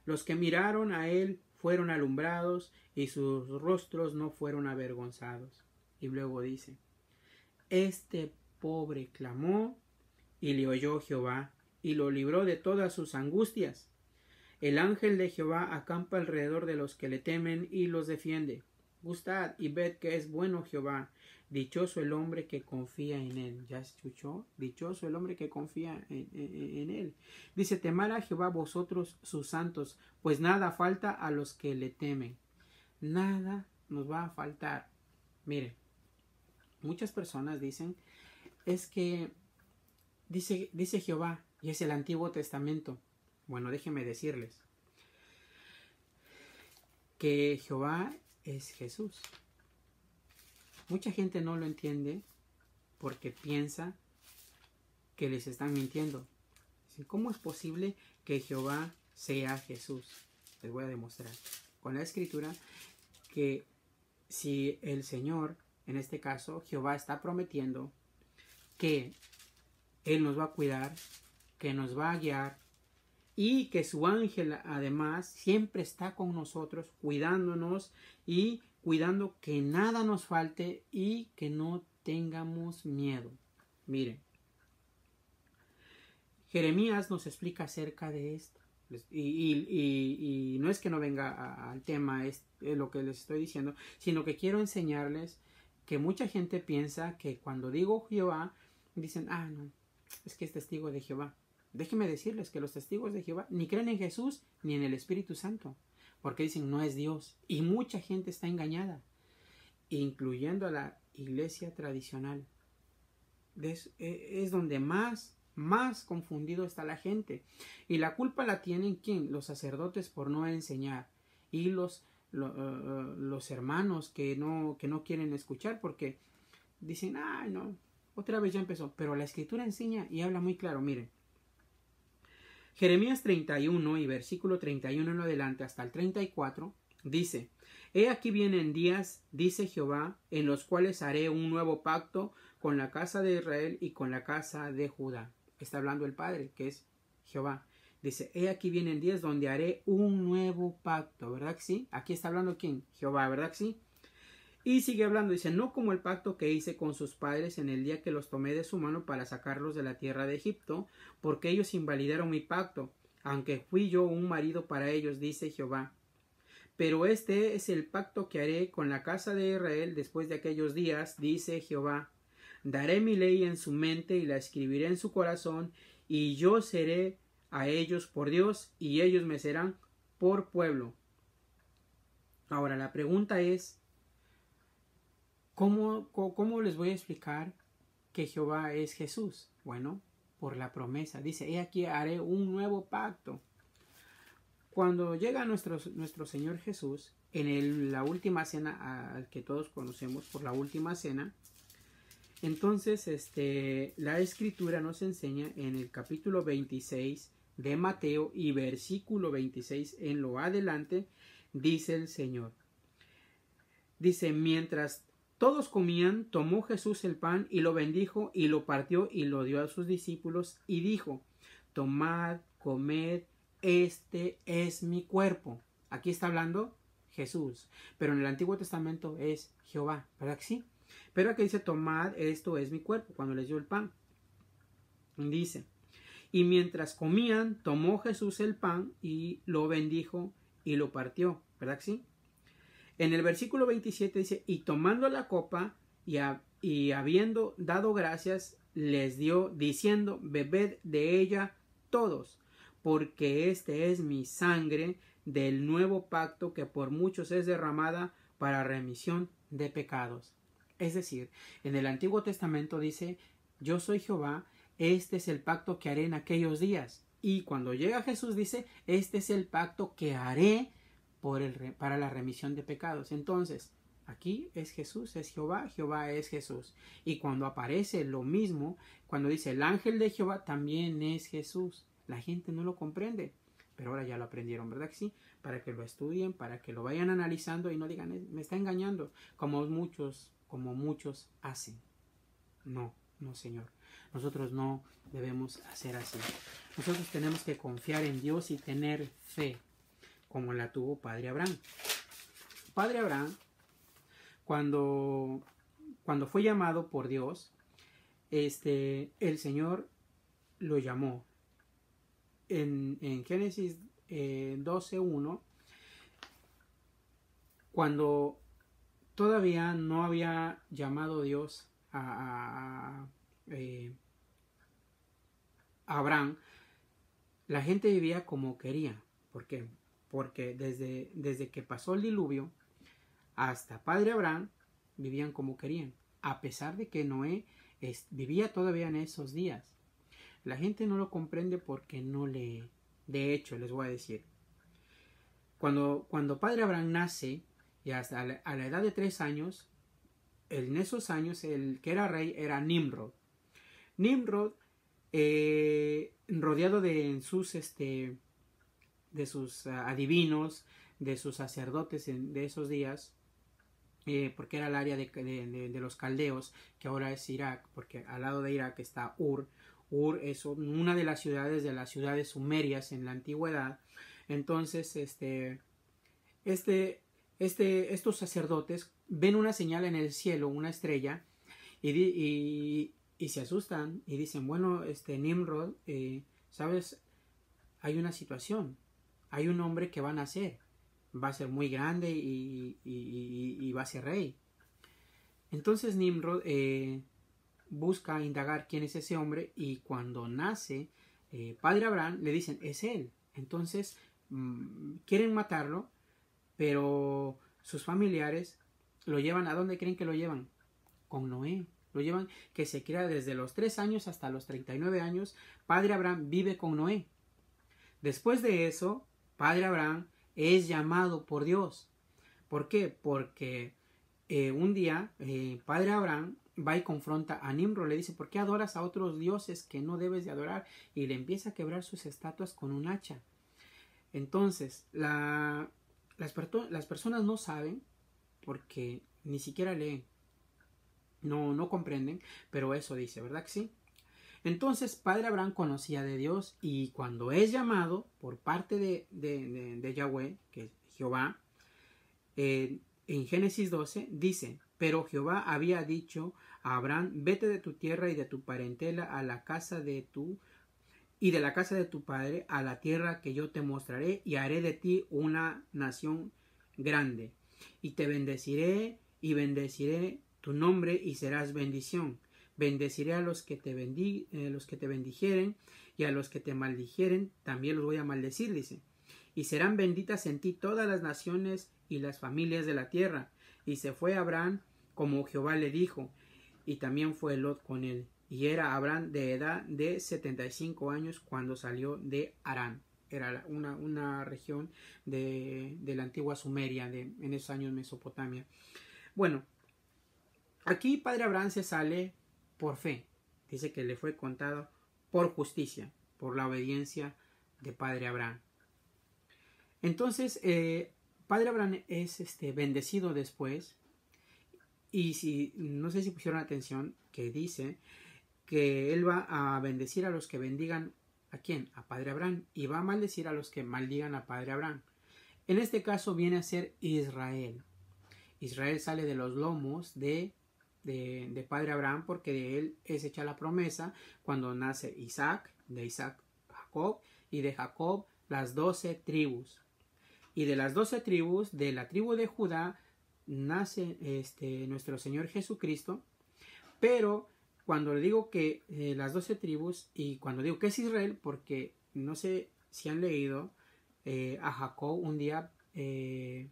Los que miraron a él fueron alumbrados y sus rostros no fueron avergonzados. Y luego dice, este pobre clamó y le oyó Jehová y lo libró de todas sus angustias. El ángel de Jehová acampa alrededor de los que le temen y los defiende. Gustad y ved que es bueno Jehová. Dichoso el hombre que confía en él. ¿Ya escuchó? Dichoso el hombre que confía en, él. Dice, temar a Jehová vosotros sus santos, pues nada falta a los que le temen nada nos va a faltar. Miren, muchas personas dicen, es que dice, dice Jehová, y es el Antiguo Testamento. Bueno, déjenme decirles que Jehová es Jesús. Mucha gente no lo entiende porque piensa que les están mintiendo. ¿Cómo es posible que Jehová sea Jesús? Les voy a demostrar. Con la escritura que si el Señor, en este caso Jehová, está prometiendo que Él nos va a cuidar, que nos va a guiar y que su ángel además siempre está con nosotros cuidándonos y cuidando que nada nos falte y que no tengamos miedo. Miren, Jeremías nos explica acerca de esto. Y, no es que no venga al tema, lo que les estoy diciendo, sino que quiero enseñarles que mucha gente piensa que cuando digo Jehová, dicen, ah, no, es que es testigo de Jehová. Déjenme decirles que los testigos de Jehová ni creen en Jesús ni en el Espíritu Santo, porque dicen no es Dios. Y mucha gente está engañada, incluyendo a la iglesia tradicional. es donde más más confundido está la gente. Y la culpa la tienen quien Los sacerdotes por no enseñar y los, eh, eh, los hermanos que no, que no quieren escuchar porque dicen, ay no, otra vez ya empezó. Pero la escritura enseña y habla muy claro, miren. Jeremías 31 y versículo 31 en adelante hasta el 34 dice, He aquí vienen días, dice Jehová, en los cuales haré un nuevo pacto con la casa de Israel y con la casa de Judá está hablando el Padre, que es Jehová. Dice, he aquí vienen días donde haré un nuevo pacto, ¿verdad sí? Aquí está hablando quién? Jehová, ¿verdad sí? Y sigue hablando, dice, no como el pacto que hice con sus padres en el día que los tomé de su mano para sacarlos de la tierra de Egipto, porque ellos invalidaron mi pacto, aunque fui yo un marido para ellos, dice Jehová. Pero este es el pacto que haré con la casa de Israel después de aquellos días, dice Jehová. Daré mi ley en su mente y la escribiré en su corazón, y yo seré a ellos por Dios, y ellos me serán por pueblo. Ahora la pregunta es, ¿cómo, les voy a explicar que Jehová es Jesús? Bueno, por la promesa. Dice, he aquí haré un nuevo pacto. Cuando llega nuestro, nuestro Señor Jesús, en la última cena que todos conocemos por la última cena, entonces, este, la escritura nos enseña en el capítulo 26 de Mateo y versículo 26 en lo adelante, dice el Señor. Dice, mientras todos comían, tomó Jesús el pan y lo bendijo y lo partió y lo dio a sus discípulos y dijo, tomad, comed, este es mi cuerpo. Aquí está hablando Jesús, pero en el Antiguo Testamento es Jehová, ¿verdad que sí? Pero aquí dice, tomad, esto es mi cuerpo, cuando les dio el pan. Dice, y mientras comían, tomó Jesús el pan y lo bendijo y lo partió, ¿verdad sí? En el versículo 27 dice, y tomando la copa y, y habiendo dado gracias, les dio, diciendo, bebed de ella todos, porque este es mi sangre del nuevo pacto que por muchos es derramada para remisión de pecados. Es decir, en el Antiguo Testamento dice, yo soy Jehová, este es el pacto que haré en aquellos días. Y cuando llega Jesús dice, este es el pacto que haré para la remisión de pecados. Entonces, Aquí es Jesús, es Jehová, Jehová es Jesús. Y cuando aparece lo mismo, cuando dice el ángel de Jehová, también es Jesús. La gente no lo comprende, pero ahora ya lo aprendieron, ¿verdad que sí? Para que lo estudien, para que lo vayan analizando y no digan, me está engañando, como muchos como muchos hacen. No, no, Señor. Nosotros no debemos hacer así. Nosotros tenemos que confiar en Dios y tener fe, como la tuvo Padre Abraham. Padre Abraham, cuando, cuando fue llamado por Dios, este, el Señor lo llamó. En, Génesis 12.1, eh, cuando todavía no había llamado Dios eh, a, Abraham, la gente vivía como quería. ¿Por qué? Porque desde, desde que pasó el diluvio hasta Padre Abraham, vivían como querían, a pesar de que Noé vivía todavía en esos días. La gente no lo comprende porque no le... De hecho, les voy a decir, cuando, cuando Padre Abraham nace, y hasta a la edad de tres años, en esos años, el que era rey era Nimrod. Nimrod, eh, rodeado de sus, este, de sus ah, adivinos, de sus sacerdotes de esos días, eh, porque era el área de, de, los caldeos, que ahora es Irak, porque al lado de Irak está Ur. Ur es una de las ciudades de las ciudades sumerias en la antigüedad. Entonces, este, este este, estos sacerdotes ven una señal en el cielo, una estrella, y, se asustan y dicen, bueno, este Nimrod, eh, ¿sabes? Hay una situación, hay un hombre que va a nacer, va a ser muy grande y, va a ser rey. Entonces Nimrod eh, busca indagar quién es ese hombre y cuando nace, eh, padre Abraham le dicen, es él. Entonces mm, quieren matarlo pero sus familiares lo llevan, ¿a dónde creen que lo llevan? Con Noé. Lo llevan que se crea desde los tres años hasta los 39 años. Padre Abraham vive con Noé. Después de eso, Padre Abraham es llamado por Dios. ¿Por qué? Porque eh, un día eh, Padre Abraham va y confronta a Nimrod, le dice, ¿por qué adoras a otros dioses que no debes de adorar? Y le empieza a quebrar sus estatuas con un hacha. Entonces, la, las, personas no saben porque ni siquiera leen. No, no comprenden, pero eso dice, ¿verdad que sí? Entonces, Padre Abraham conocía de Dios y cuando es llamado por parte de, de, de, Yahweh, que es Jehová, eh, en Génesis 12 dice, pero Jehová había dicho a Abraham, vete de tu tierra y de tu parentela a la casa de tu y de la casa de tu padre a la tierra que yo te mostraré y haré de ti una nación grande. Y te bendeciré y bendeciré tu nombre y serás bendición. Bendeciré a los que te, bendi eh, los que te bendijeren y a los que te maldijeren también los voy a maldecir, dice. Y serán benditas en ti todas las naciones y las familias de la tierra. Y se fue Abraham como Jehová le dijo, y también fue Lot con él y era Abraham de edad de 75 años cuando salió de Arán. Era una, una región de, de, la antigua Sumeria, de, en esos años Mesopotamia. Bueno, aquí Padre Abraham se sale por fe. Dice que le fue contado por justicia, por la obediencia de Padre Abraham. Entonces, eh, Padre Abraham es este, bendecido después. Y si no sé si pusieron atención, que dice que él va a bendecir a los que bendigan a quién? A Padre Abraham. Y va a maldecir a los que maldigan a Padre Abraham. En este caso viene a ser Israel. Israel sale de los lomos de, de, Padre Abraham porque de él es hecha la promesa cuando nace Isaac, de Isaac Jacob y de Jacob las doce tribus. Y de las doce tribus, de la tribu de Judá, nace este, nuestro Señor Jesucristo, pero cuando le digo que eh, las doce tribus y cuando digo que es Israel, porque no sé si han leído, eh, a Jacob un día eh,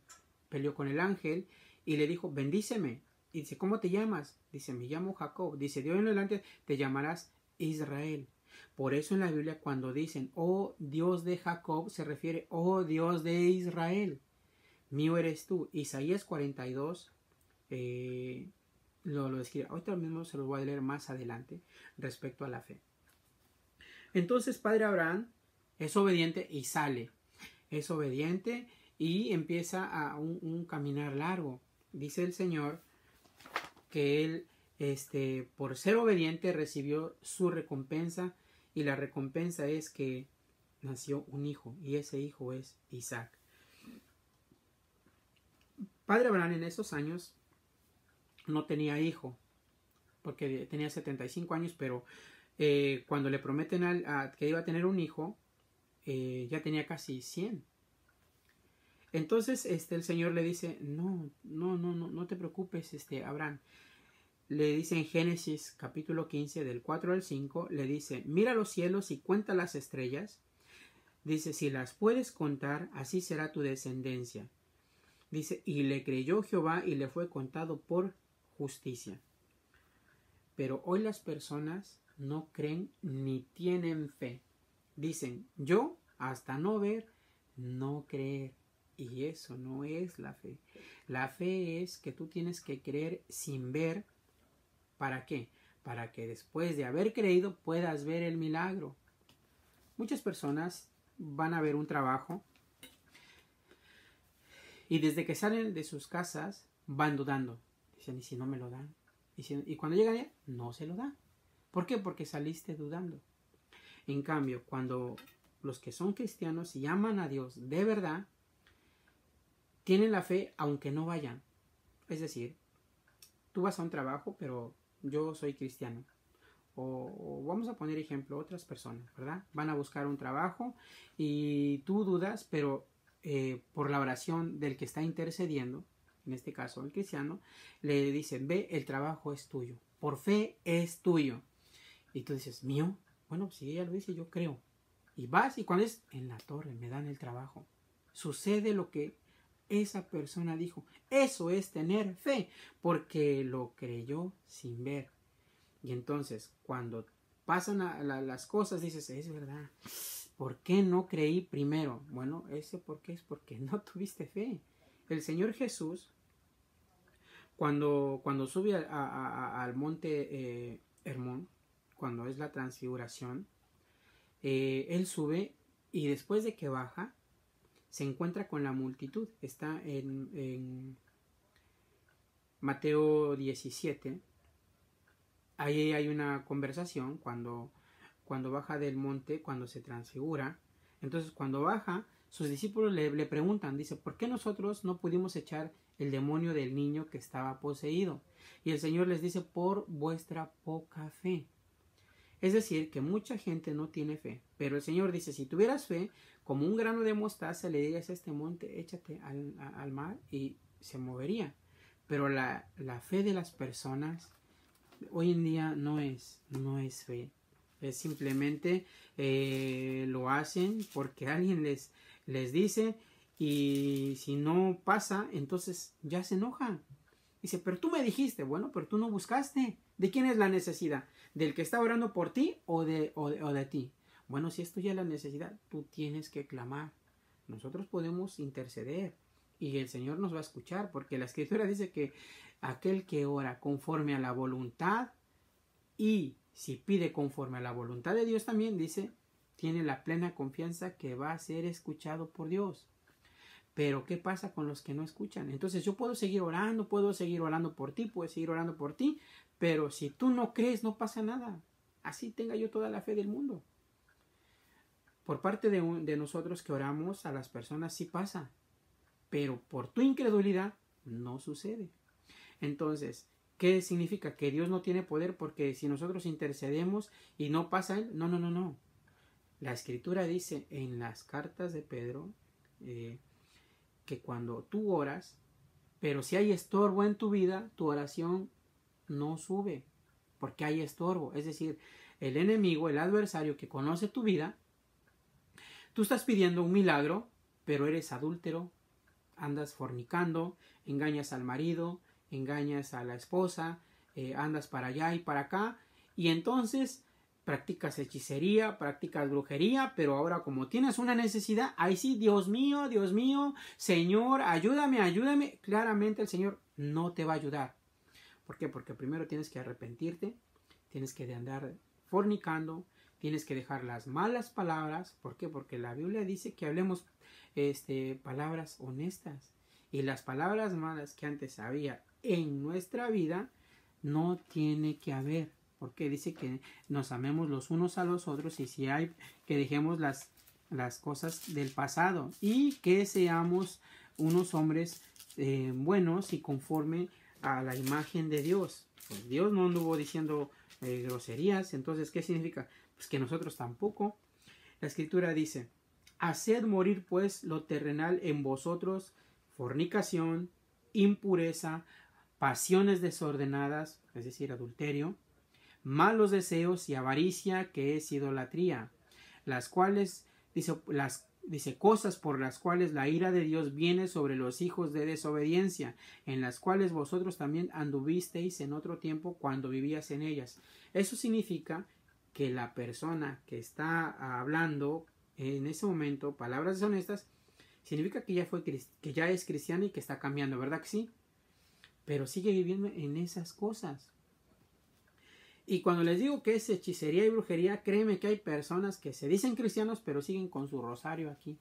peleó con el ángel y le dijo, bendíceme. Y dice, ¿cómo te llamas? Dice, me llamo Jacob. Dice, Dios en adelante te llamarás Israel. Por eso en la Biblia cuando dicen, oh Dios de Jacob, se refiere, oh Dios de Israel, mío eres tú. Isaías 42, eh, lo, lo Ahorita mismo se los voy a leer más adelante respecto a la fe. Entonces, padre Abraham es obediente y sale. Es obediente y empieza a un, caminar largo. Dice el Señor que él, este, por ser obediente, recibió su recompensa y la recompensa es que nació un hijo y ese hijo es Isaac. Padre Abraham en esos años no tenía hijo, porque tenía 75 años, pero eh, cuando le prometen que iba a tener un hijo, eh, ya tenía casi 100. Entonces este, el Señor le dice, no, no, no, no, no te preocupes, este, Abraham. Le dice en Génesis capítulo 15 del 4 al 5, le dice, mira los cielos y cuenta las estrellas. Dice, si las puedes contar, así será tu descendencia. Dice, y le creyó Jehová y le fue contado por justicia. Pero hoy las personas no creen ni tienen fe. Dicen, yo hasta no ver, no creer. Y eso no es la fe. La fe es que tú tienes que creer sin ver. ¿Para qué? Para que después de haber creído puedas ver el milagro. Muchas personas van a ver un trabajo y desde que salen de sus casas van dudando. Dicen, ¿y si no me lo dan? Y, cuando llega no se lo dan. ¿Por qué? Porque saliste dudando. En cambio, cuando los que son cristianos y aman a Dios de verdad, tienen la fe aunque no vayan. Es decir, tú vas a un trabajo, pero yo soy cristiano. O, vamos a poner ejemplo, otras personas, ¿verdad? Van a buscar un trabajo y tú dudas, pero eh, por la oración del que está intercediendo, en este caso el cristiano, le dicen, ve, el trabajo es tuyo, por fe es tuyo. Y tú dices, mío, bueno, pues, si ella lo dice, yo creo. Y vas y cuál es, en la torre, me dan el trabajo. Sucede lo que esa persona dijo. Eso es tener fe, porque lo creyó sin ver. Y entonces, cuando pasan las cosas, dices, es verdad. ¿Por qué no creí primero? Bueno, ese por qué es porque no tuviste fe. El Señor Jesús cuando, sube al monte eh, Hermón, cuando es la transfiguración, eh, él sube y después de que baja, se encuentra con la multitud. Está en, Mateo 17. Ahí hay una conversación cuando, cuando baja del monte, cuando se transfigura. Entonces cuando baja, sus discípulos le, le preguntan, dice, ¿por qué nosotros no pudimos echar el demonio del niño que estaba poseído. Y el Señor les dice, por vuestra poca fe. Es decir, que mucha gente no tiene fe. Pero el Señor dice, si tuvieras fe, como un grano de mostaza, le dirías a este monte, échate al, mar y se movería. Pero la, la, fe de las personas hoy en día no es, no es fe. Es simplemente eh, lo hacen porque alguien les, les dice y si no pasa, entonces ya se enoja. Dice, pero tú me dijiste, bueno, pero tú no buscaste. ¿De quién es la necesidad? ¿Del que está orando por ti o de, o de, ti? Bueno, si es tuya la necesidad, tú tienes que clamar. Nosotros podemos interceder y el Señor nos va a escuchar, porque la Escritura dice que aquel que ora conforme a la voluntad y si pide conforme a la voluntad de Dios también, dice, tiene la plena confianza que va a ser escuchado por Dios. Pero ¿qué pasa con los que no escuchan? Entonces yo puedo seguir orando, puedo seguir orando por ti, puedo seguir orando por ti, pero si tú no crees, no pasa nada. Así tenga yo toda la fe del mundo. Por parte de, de nosotros que oramos a las personas sí pasa, pero por tu incredulidad no sucede. Entonces, ¿qué significa? Que Dios no tiene poder porque si nosotros intercedemos y no pasa Él, no, no, no, no. La escritura dice en las cartas de Pedro, eh, cuando tú oras, pero si hay estorbo en tu vida, tu oración no sube, porque hay estorbo. Es decir, el enemigo, el adversario que conoce tu vida, tú estás pidiendo un milagro, pero eres adúltero, andas fornicando, engañas al marido, engañas a la esposa, eh, andas para allá y para acá, y entonces practicas hechicería, practicas brujería, pero ahora como tienes una necesidad, ahí sí, Dios mío, Dios mío, Señor, ayúdame, ayúdame, claramente el Señor no te va a ayudar. ¿Por qué? Porque primero tienes que arrepentirte, tienes que andar fornicando, tienes que dejar las malas palabras, ¿por qué? Porque la Biblia dice que hablemos este, palabras honestas y las palabras malas que antes había en nuestra vida no tiene que haber porque dice que nos amemos los unos a los otros y si hay que dejemos las, las cosas del pasado y que seamos unos hombres eh, buenos y conforme a la imagen de Dios. Pues Dios no anduvo diciendo eh, groserías, entonces ¿qué significa? Pues que nosotros tampoco. La escritura dice, haced morir pues lo terrenal en vosotros, fornicación, impureza, pasiones desordenadas, es decir, adulterio, malos deseos y avaricia que es idolatría, las cuales dice, las dice cosas por las cuales la ira de Dios viene sobre los hijos de desobediencia, en las cuales vosotros también anduvisteis en otro tiempo cuando vivías en ellas. Eso significa que la persona que está hablando en ese momento palabras honestas significa que ya, fue, que ya es cristiana y que está cambiando, ¿verdad que sí? Pero sigue viviendo en esas cosas. Y cuando les digo que es hechicería y brujería, créeme que hay personas que se dicen cristianos, pero siguen con su rosario aquí.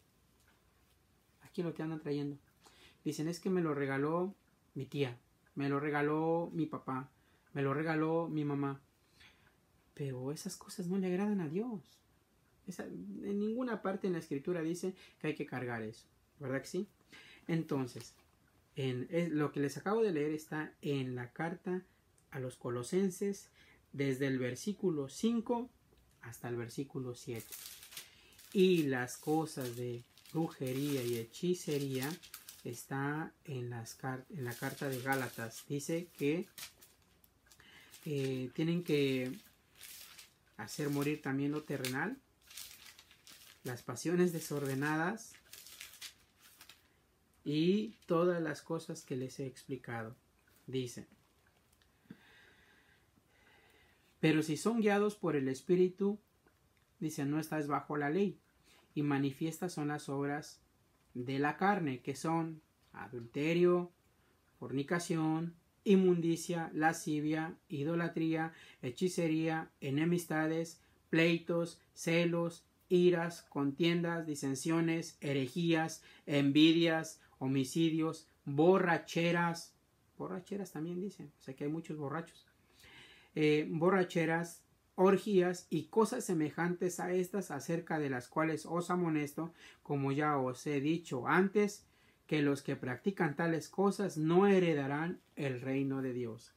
Aquí lo que andan trayendo. Dicen, es que me lo regaló mi tía, me lo regaló mi papá, me lo regaló mi mamá. Pero esas cosas no le agradan a Dios. en ninguna parte en la escritura dice que hay que cargar eso, ¿verdad que sí? Entonces, lo que les acabo de leer está en la carta a los colosenses desde el versículo 5 hasta el versículo 7. Y las cosas de brujería y hechicería está en, las, en la carta de Gálatas. Dice que eh, tienen que hacer morir también lo terrenal, las pasiones desordenadas y todas las cosas que les he explicado. Dice, pero si son guiados por el Espíritu, dice, no estás bajo la ley. Y manifiestas son las obras de la carne, que son adulterio, fornicación, inmundicia, lascivia, idolatría, hechicería, enemistades, pleitos, celos, iras, contiendas, disensiones, herejías, envidias, homicidios, borracheras. Borracheras también dicen, o sea que hay muchos borrachos. Eh, borracheras, orgías y cosas semejantes a estas acerca de las cuales os amonesto, como ya os he dicho antes, que los que practican tales cosas no heredarán el reino de Dios.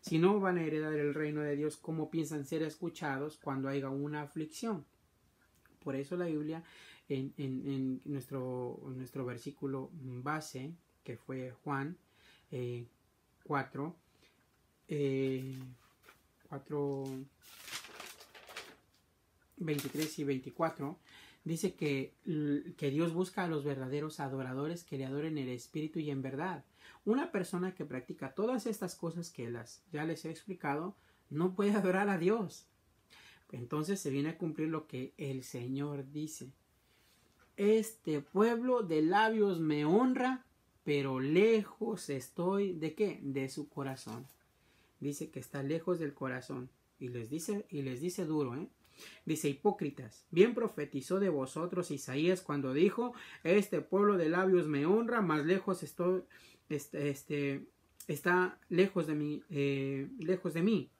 Si no van a heredar el reino de Dios, como piensan ser escuchados cuando haya una aflicción? Por eso la Biblia, en, nuestro, nuestro versículo base, que fue Juan 4, eh, eh 23 y 24, dice que, que Dios busca a los verdaderos adoradores que le adoren en el espíritu y en verdad. Una persona que practica todas estas cosas que las, ya les he explicado, no puede adorar a Dios. Entonces se viene a cumplir lo que el Señor dice. Este pueblo de labios me honra, pero lejos estoy de qué? De su corazón dice que está lejos del corazón. Y les dice, y les dice duro, ¿eh? Dice, hipócritas, bien profetizó de vosotros Isaías cuando dijo, este pueblo de labios me honra, más lejos estoy, este, este, está lejos de mí, eh, lejos de mí.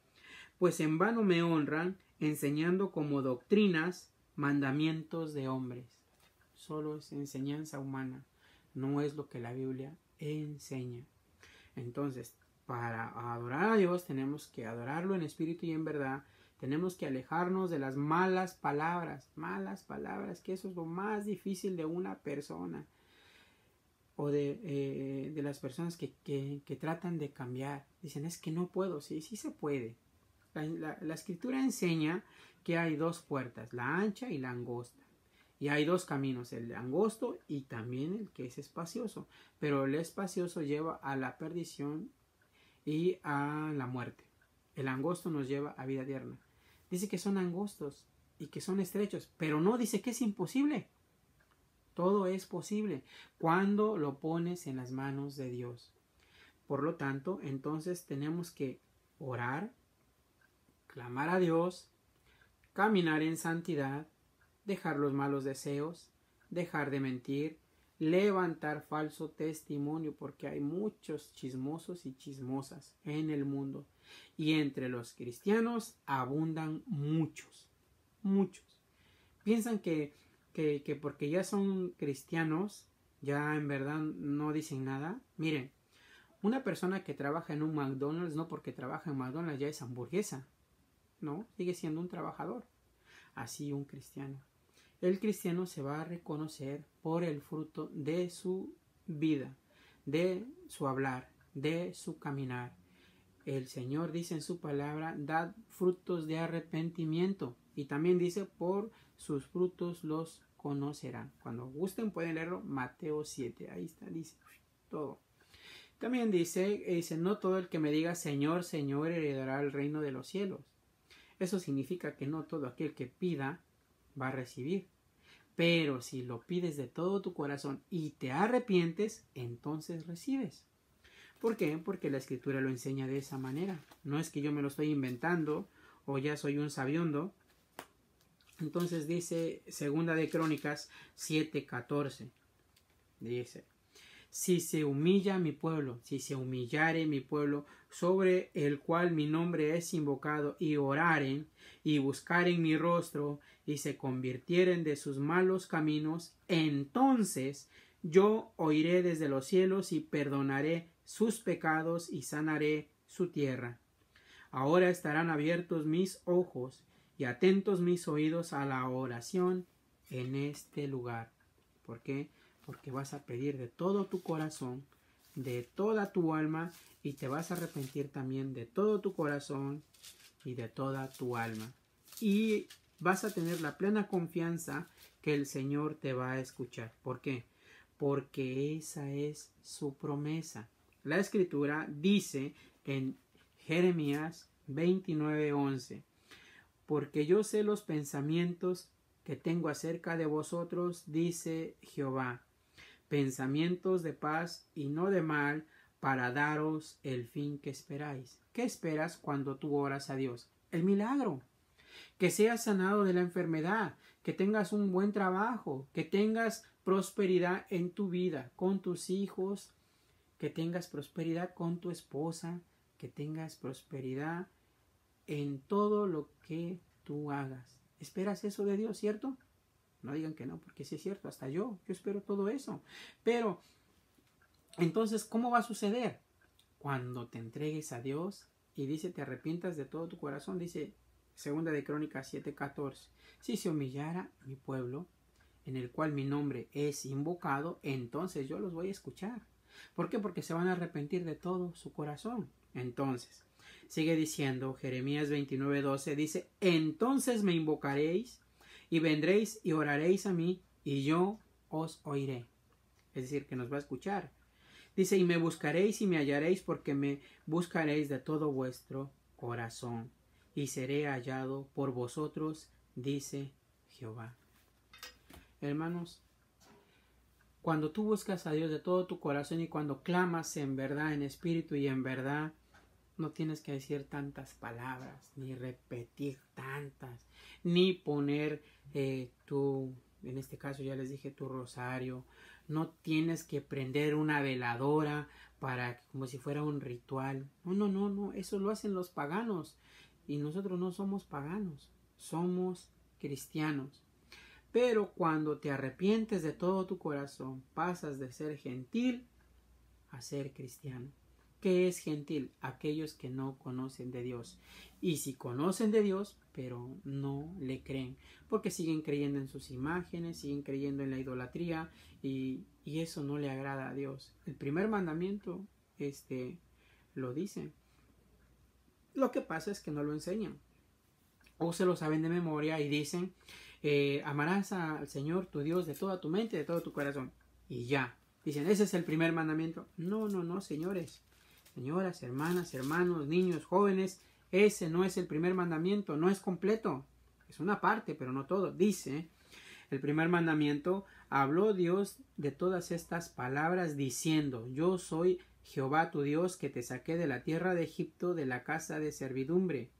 Pues en vano me honran, enseñando como doctrinas mandamientos de hombres. Solo es enseñanza humana, no es lo que la Biblia enseña. Entonces, para adorar a Dios tenemos que adorarlo en espíritu y en verdad. Tenemos que alejarnos de las malas palabras, malas palabras, que eso es lo más difícil de una persona o de, eh, las personas que, tratan de cambiar. Dicen, es que no puedo, sí, sí se puede. La, la escritura enseña que hay dos puertas, la ancha y la angosta. Y hay dos caminos, el angosto y también el que es espacioso. Pero el espacioso lleva a la perdición y a la muerte. El angosto nos lleva a vida eterna. Dice que son angostos y que son estrechos, pero no dice que es imposible. Todo es posible cuando lo pones en las manos de Dios. Por lo tanto, entonces tenemos que orar, clamar a Dios, caminar en santidad, dejar los malos deseos, dejar de mentir, levantar falso testimonio, porque hay muchos chismosos y chismosas en el mundo. Y entre los cristianos abundan muchos, muchos. Piensan que, porque ya son cristianos, ya en verdad no dicen nada. Miren, una persona que trabaja en un McDonald's, no porque trabaja en McDonald's ya es hamburguesa, ¿no? Sigue siendo un trabajador. Así un cristiano. El cristiano se va a reconocer por el fruto de su vida, de su hablar, de su caminar. El Señor dice en su palabra, dad frutos de arrepentimiento. Y también dice, por sus frutos los conocerán. Cuando gusten pueden leerlo, Mateo 7. Ahí está, dice todo. También dice, eh, dice, no todo el que me diga Señor, Señor heredará el reino de los cielos. Eso significa que no todo aquel que pida va a recibir. Pero si lo pides de todo tu corazón y te arrepientes, entonces recibes. ¿Por qué? Porque la escritura lo enseña de esa manera. No es que yo me lo estoy inventando o ya soy un sabiondo. Entonces dice segunda de Crónicas 7:14. Dice, si se humilla mi pueblo, si se humillare mi pueblo, sobre el cual mi nombre es invocado, y oraren, y buscaren mi rostro, y se convirtieren de sus malos caminos, entonces yo oiré desde los cielos y perdonaré sus pecados y sanaré su tierra. Ahora estarán abiertos mis ojos y atentos mis oídos a la oración en este lugar. ¿Por qué? porque vas a pedir de todo tu corazón, de toda tu alma y te vas a arrepentir también de todo tu corazón y de toda tu alma. Y vas a tener la plena confianza que el Señor te va a escuchar. ¿Por qué? Porque esa es su promesa. La escritura dice en Jeremías 29:11, porque yo sé los pensamientos que tengo acerca de vosotros, dice Jehová, pensamientos de paz y no de mal, para daros el fin que esperáis. ¿Qué esperas cuando tú oras a Dios? El milagro. Que seas sanado de la enfermedad, que tengas un buen trabajo, que tengas prosperidad en tu vida, con tus hijos, que tengas prosperidad con tu esposa, que tengas prosperidad en todo lo que tú hagas. ¿Esperas eso de Dios, cierto? No digan que no, porque sí es cierto, hasta yo, yo espero todo eso. Pero, entonces, ¿cómo va a suceder? Cuando te entregues a Dios y dice, te arrepientas de todo tu corazón, dice Segunda de Crónicas 7:14, si se humillara mi pueblo, en el cual mi nombre es invocado, entonces yo los voy a escuchar. ¿Por qué? Porque se van a arrepentir de todo su corazón. Entonces, sigue diciendo Jeremías 29:12, dice, entonces me invocaréis y vendréis y oraréis a mí, y yo os oiré. Es decir, que nos va a escuchar. Dice, y me buscaréis y me hallaréis porque me buscaréis de todo vuestro corazón, y seré hallado por vosotros, dice Jehová. Hermanos, cuando tú buscas a Dios de todo tu corazón y cuando clamas en verdad, en espíritu y en verdad, no tienes que decir tantas palabras, ni repetir tantas, ni poner eh, tu, en este caso ya les dije, tu rosario. No tienes que prender una veladora para como si fuera un ritual. No, no, no, no, eso lo hacen los paganos. Y nosotros no somos paganos, somos cristianos. Pero cuando te arrepientes de todo tu corazón, pasas de ser gentil a ser cristiano. ¿Qué es gentil? Aquellos que no conocen de Dios. Y si conocen de Dios, pero no le creen, porque siguen creyendo en sus imágenes, siguen creyendo en la idolatría y, eso no le agrada a Dios. El primer mandamiento este, lo dice. Lo que pasa es que no lo enseñan. O se lo saben de memoria y dicen, eh, amarás al Señor tu Dios de toda tu mente, de todo tu corazón. Y ya. Dicen, ese es el primer mandamiento. No, no, no, señores. Señoras, hermanas, hermanos, niños, jóvenes, ese no es el primer mandamiento, no es completo. Es una parte, pero no todo. Dice, el primer mandamiento, habló Dios de todas estas palabras diciendo, yo soy Jehová tu Dios que te saqué de la tierra de Egipto de la casa de servidumbre.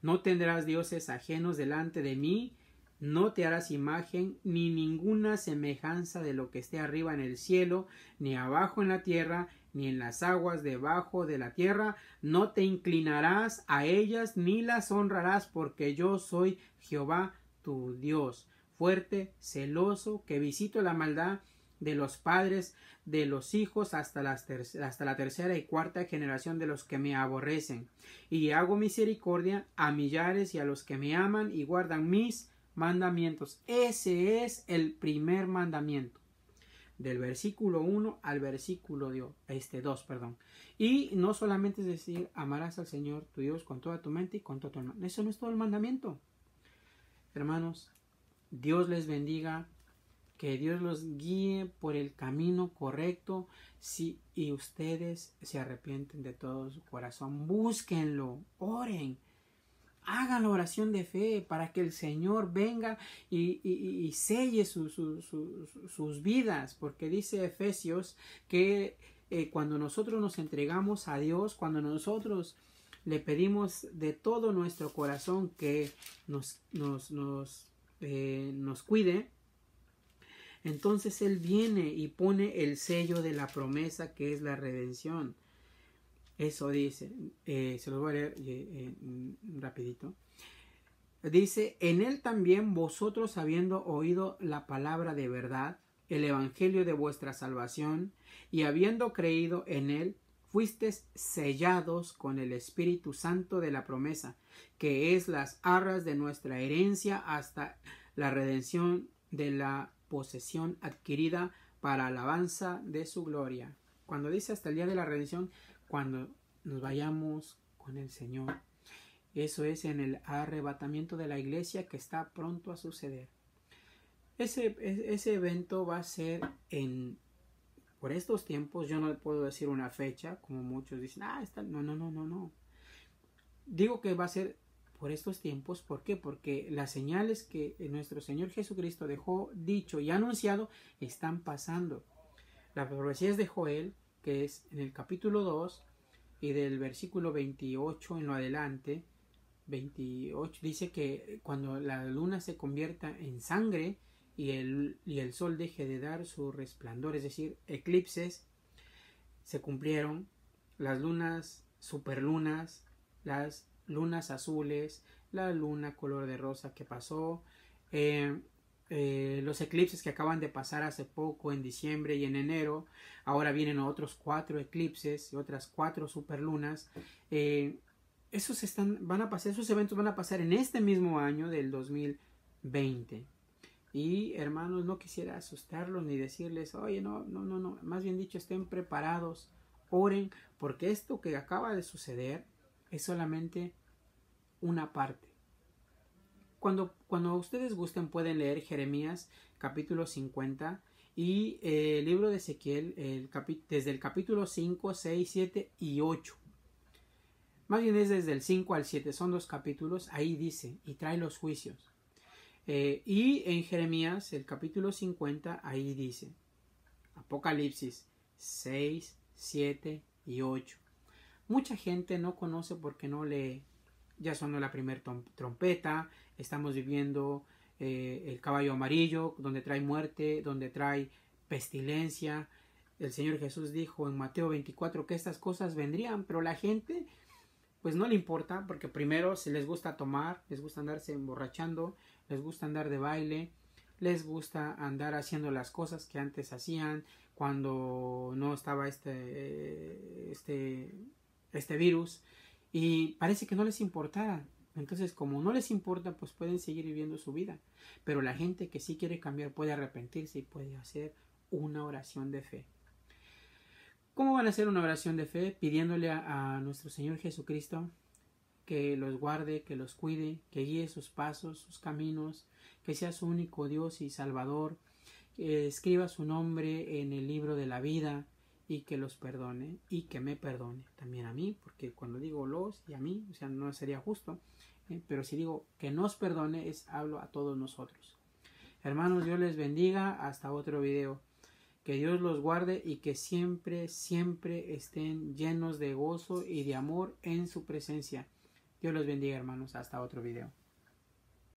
No tendrás dioses ajenos delante de mí, no te harás imagen ni ninguna semejanza de lo que esté arriba en el cielo, ni abajo en la tierra, ni en las aguas debajo de la tierra, no te inclinarás a ellas ni las honrarás, porque yo soy Jehová tu Dios, fuerte, celoso, que visito la maldad de los padres, de los hijos, hasta, la tercera y cuarta generación de los que me aborrecen. Y hago misericordia a millares y a los que me aman y guardan mis mandamientos. Ese es el primer mandamiento del versículo 1 al versículo este, 2. Perdón. Y no solamente es decir, amarás al Señor tu Dios con toda tu mente y con todo tu alma. Eso no es todo el mandamiento. Hermanos, Dios les bendiga, que Dios los guíe por el camino correcto si, y ustedes se arrepienten de todo su corazón. Búsquenlo, oren hagan la oración de fe para que el Señor venga y, selle sus vidas, porque dice Efesios que eh, cuando nosotros nos entregamos a Dios, cuando nosotros le pedimos de todo nuestro corazón que nos, nos, nos, eh, nos cuide, entonces Él viene y pone el sello de la promesa que es la redención. Eso dice, eh, se lo voy a leer eh, eh, mm, rapidito. Dice, en él también vosotros habiendo oído la palabra de verdad, el evangelio de vuestra salvación, y habiendo creído en él, fuisteis sellados con el Espíritu Santo de la promesa, que es las arras de nuestra herencia hasta la redención de la posesión adquirida para alabanza de su gloria. Cuando dice hasta el día de la redención, cuando nos vayamos con el Señor. Eso es en el arrebatamiento de la iglesia que está pronto a suceder. Ese, evento va a ser en por estos tiempos, yo no puedo decir una fecha, como muchos dicen, ah, está, no, no, no, no, no. Digo que va a ser por estos tiempos, ¿por qué? Porque las señales que nuestro Señor Jesucristo dejó dicho y anunciado están pasando. Las profecías de Joel que es en el capítulo 2 y del versículo 28 en lo adelante, 28 dice que cuando la luna se convierta en sangre y el, el sol deje de dar su resplandor, es decir, eclipses, se cumplieron las lunas superlunas, las lunas azules, la luna color de rosa que pasó, eh, eh, los eclipses que acaban de pasar hace poco en diciembre y en enero. Ahora vienen otros cuatro eclipses y otras cuatro superlunas. Eh, esos, están, van a pasar, esos eventos van a pasar en este mismo año del 2020. Y hermanos, no quisiera asustarlos ni decirles, oye, no, no, no, no. Más bien dicho, estén preparados, oren, porque esto que acaba de suceder es solamente una parte cuando, ustedes gusten pueden leer Jeremías capítulo 50 y eh, el libro de Ezequiel desde el capítulo 5, 6, 7 y 8. Más bien es desde el 5 al 7, son dos capítulos, ahí dice, y trae los juicios. Eh, y en Jeremías, el capítulo 50, ahí dice, Apocalipsis 6, 7 y 8. Mucha gente no conoce porque no lee ya sonó la primera trompeta, estamos viviendo eh, el caballo amarillo, donde trae muerte, donde trae pestilencia. El Señor Jesús dijo en Mateo 24 que estas cosas vendrían, pero la gente pues no le importa, porque primero se les gusta tomar, les gusta andarse emborrachando, les gusta andar de baile, les gusta andar haciendo las cosas que antes hacían cuando no estaba este, eh, este, este virus. Y parece que no les importara. Entonces, como no les importa, pues pueden seguir viviendo su vida. Pero la gente que sí quiere cambiar puede arrepentirse y puede hacer una oración de fe. ¿Cómo van a hacer una oración de fe? Pidiéndole a, a nuestro Señor Jesucristo que los guarde, que los cuide, que guíe sus pasos, sus caminos, que sea su único Dios y Salvador, que escriba su nombre en el libro de la vida, y que los perdone y que me perdone también a mí, porque cuando digo los y a mí, o sea, no sería justo, eh, pero si digo que nos perdone es hablo a todos nosotros. Hermanos, Dios les bendiga, hasta otro video. Que Dios los guarde y que siempre, siempre estén llenos de gozo y de amor en su presencia. Dios los bendiga, hermanos, hasta otro video.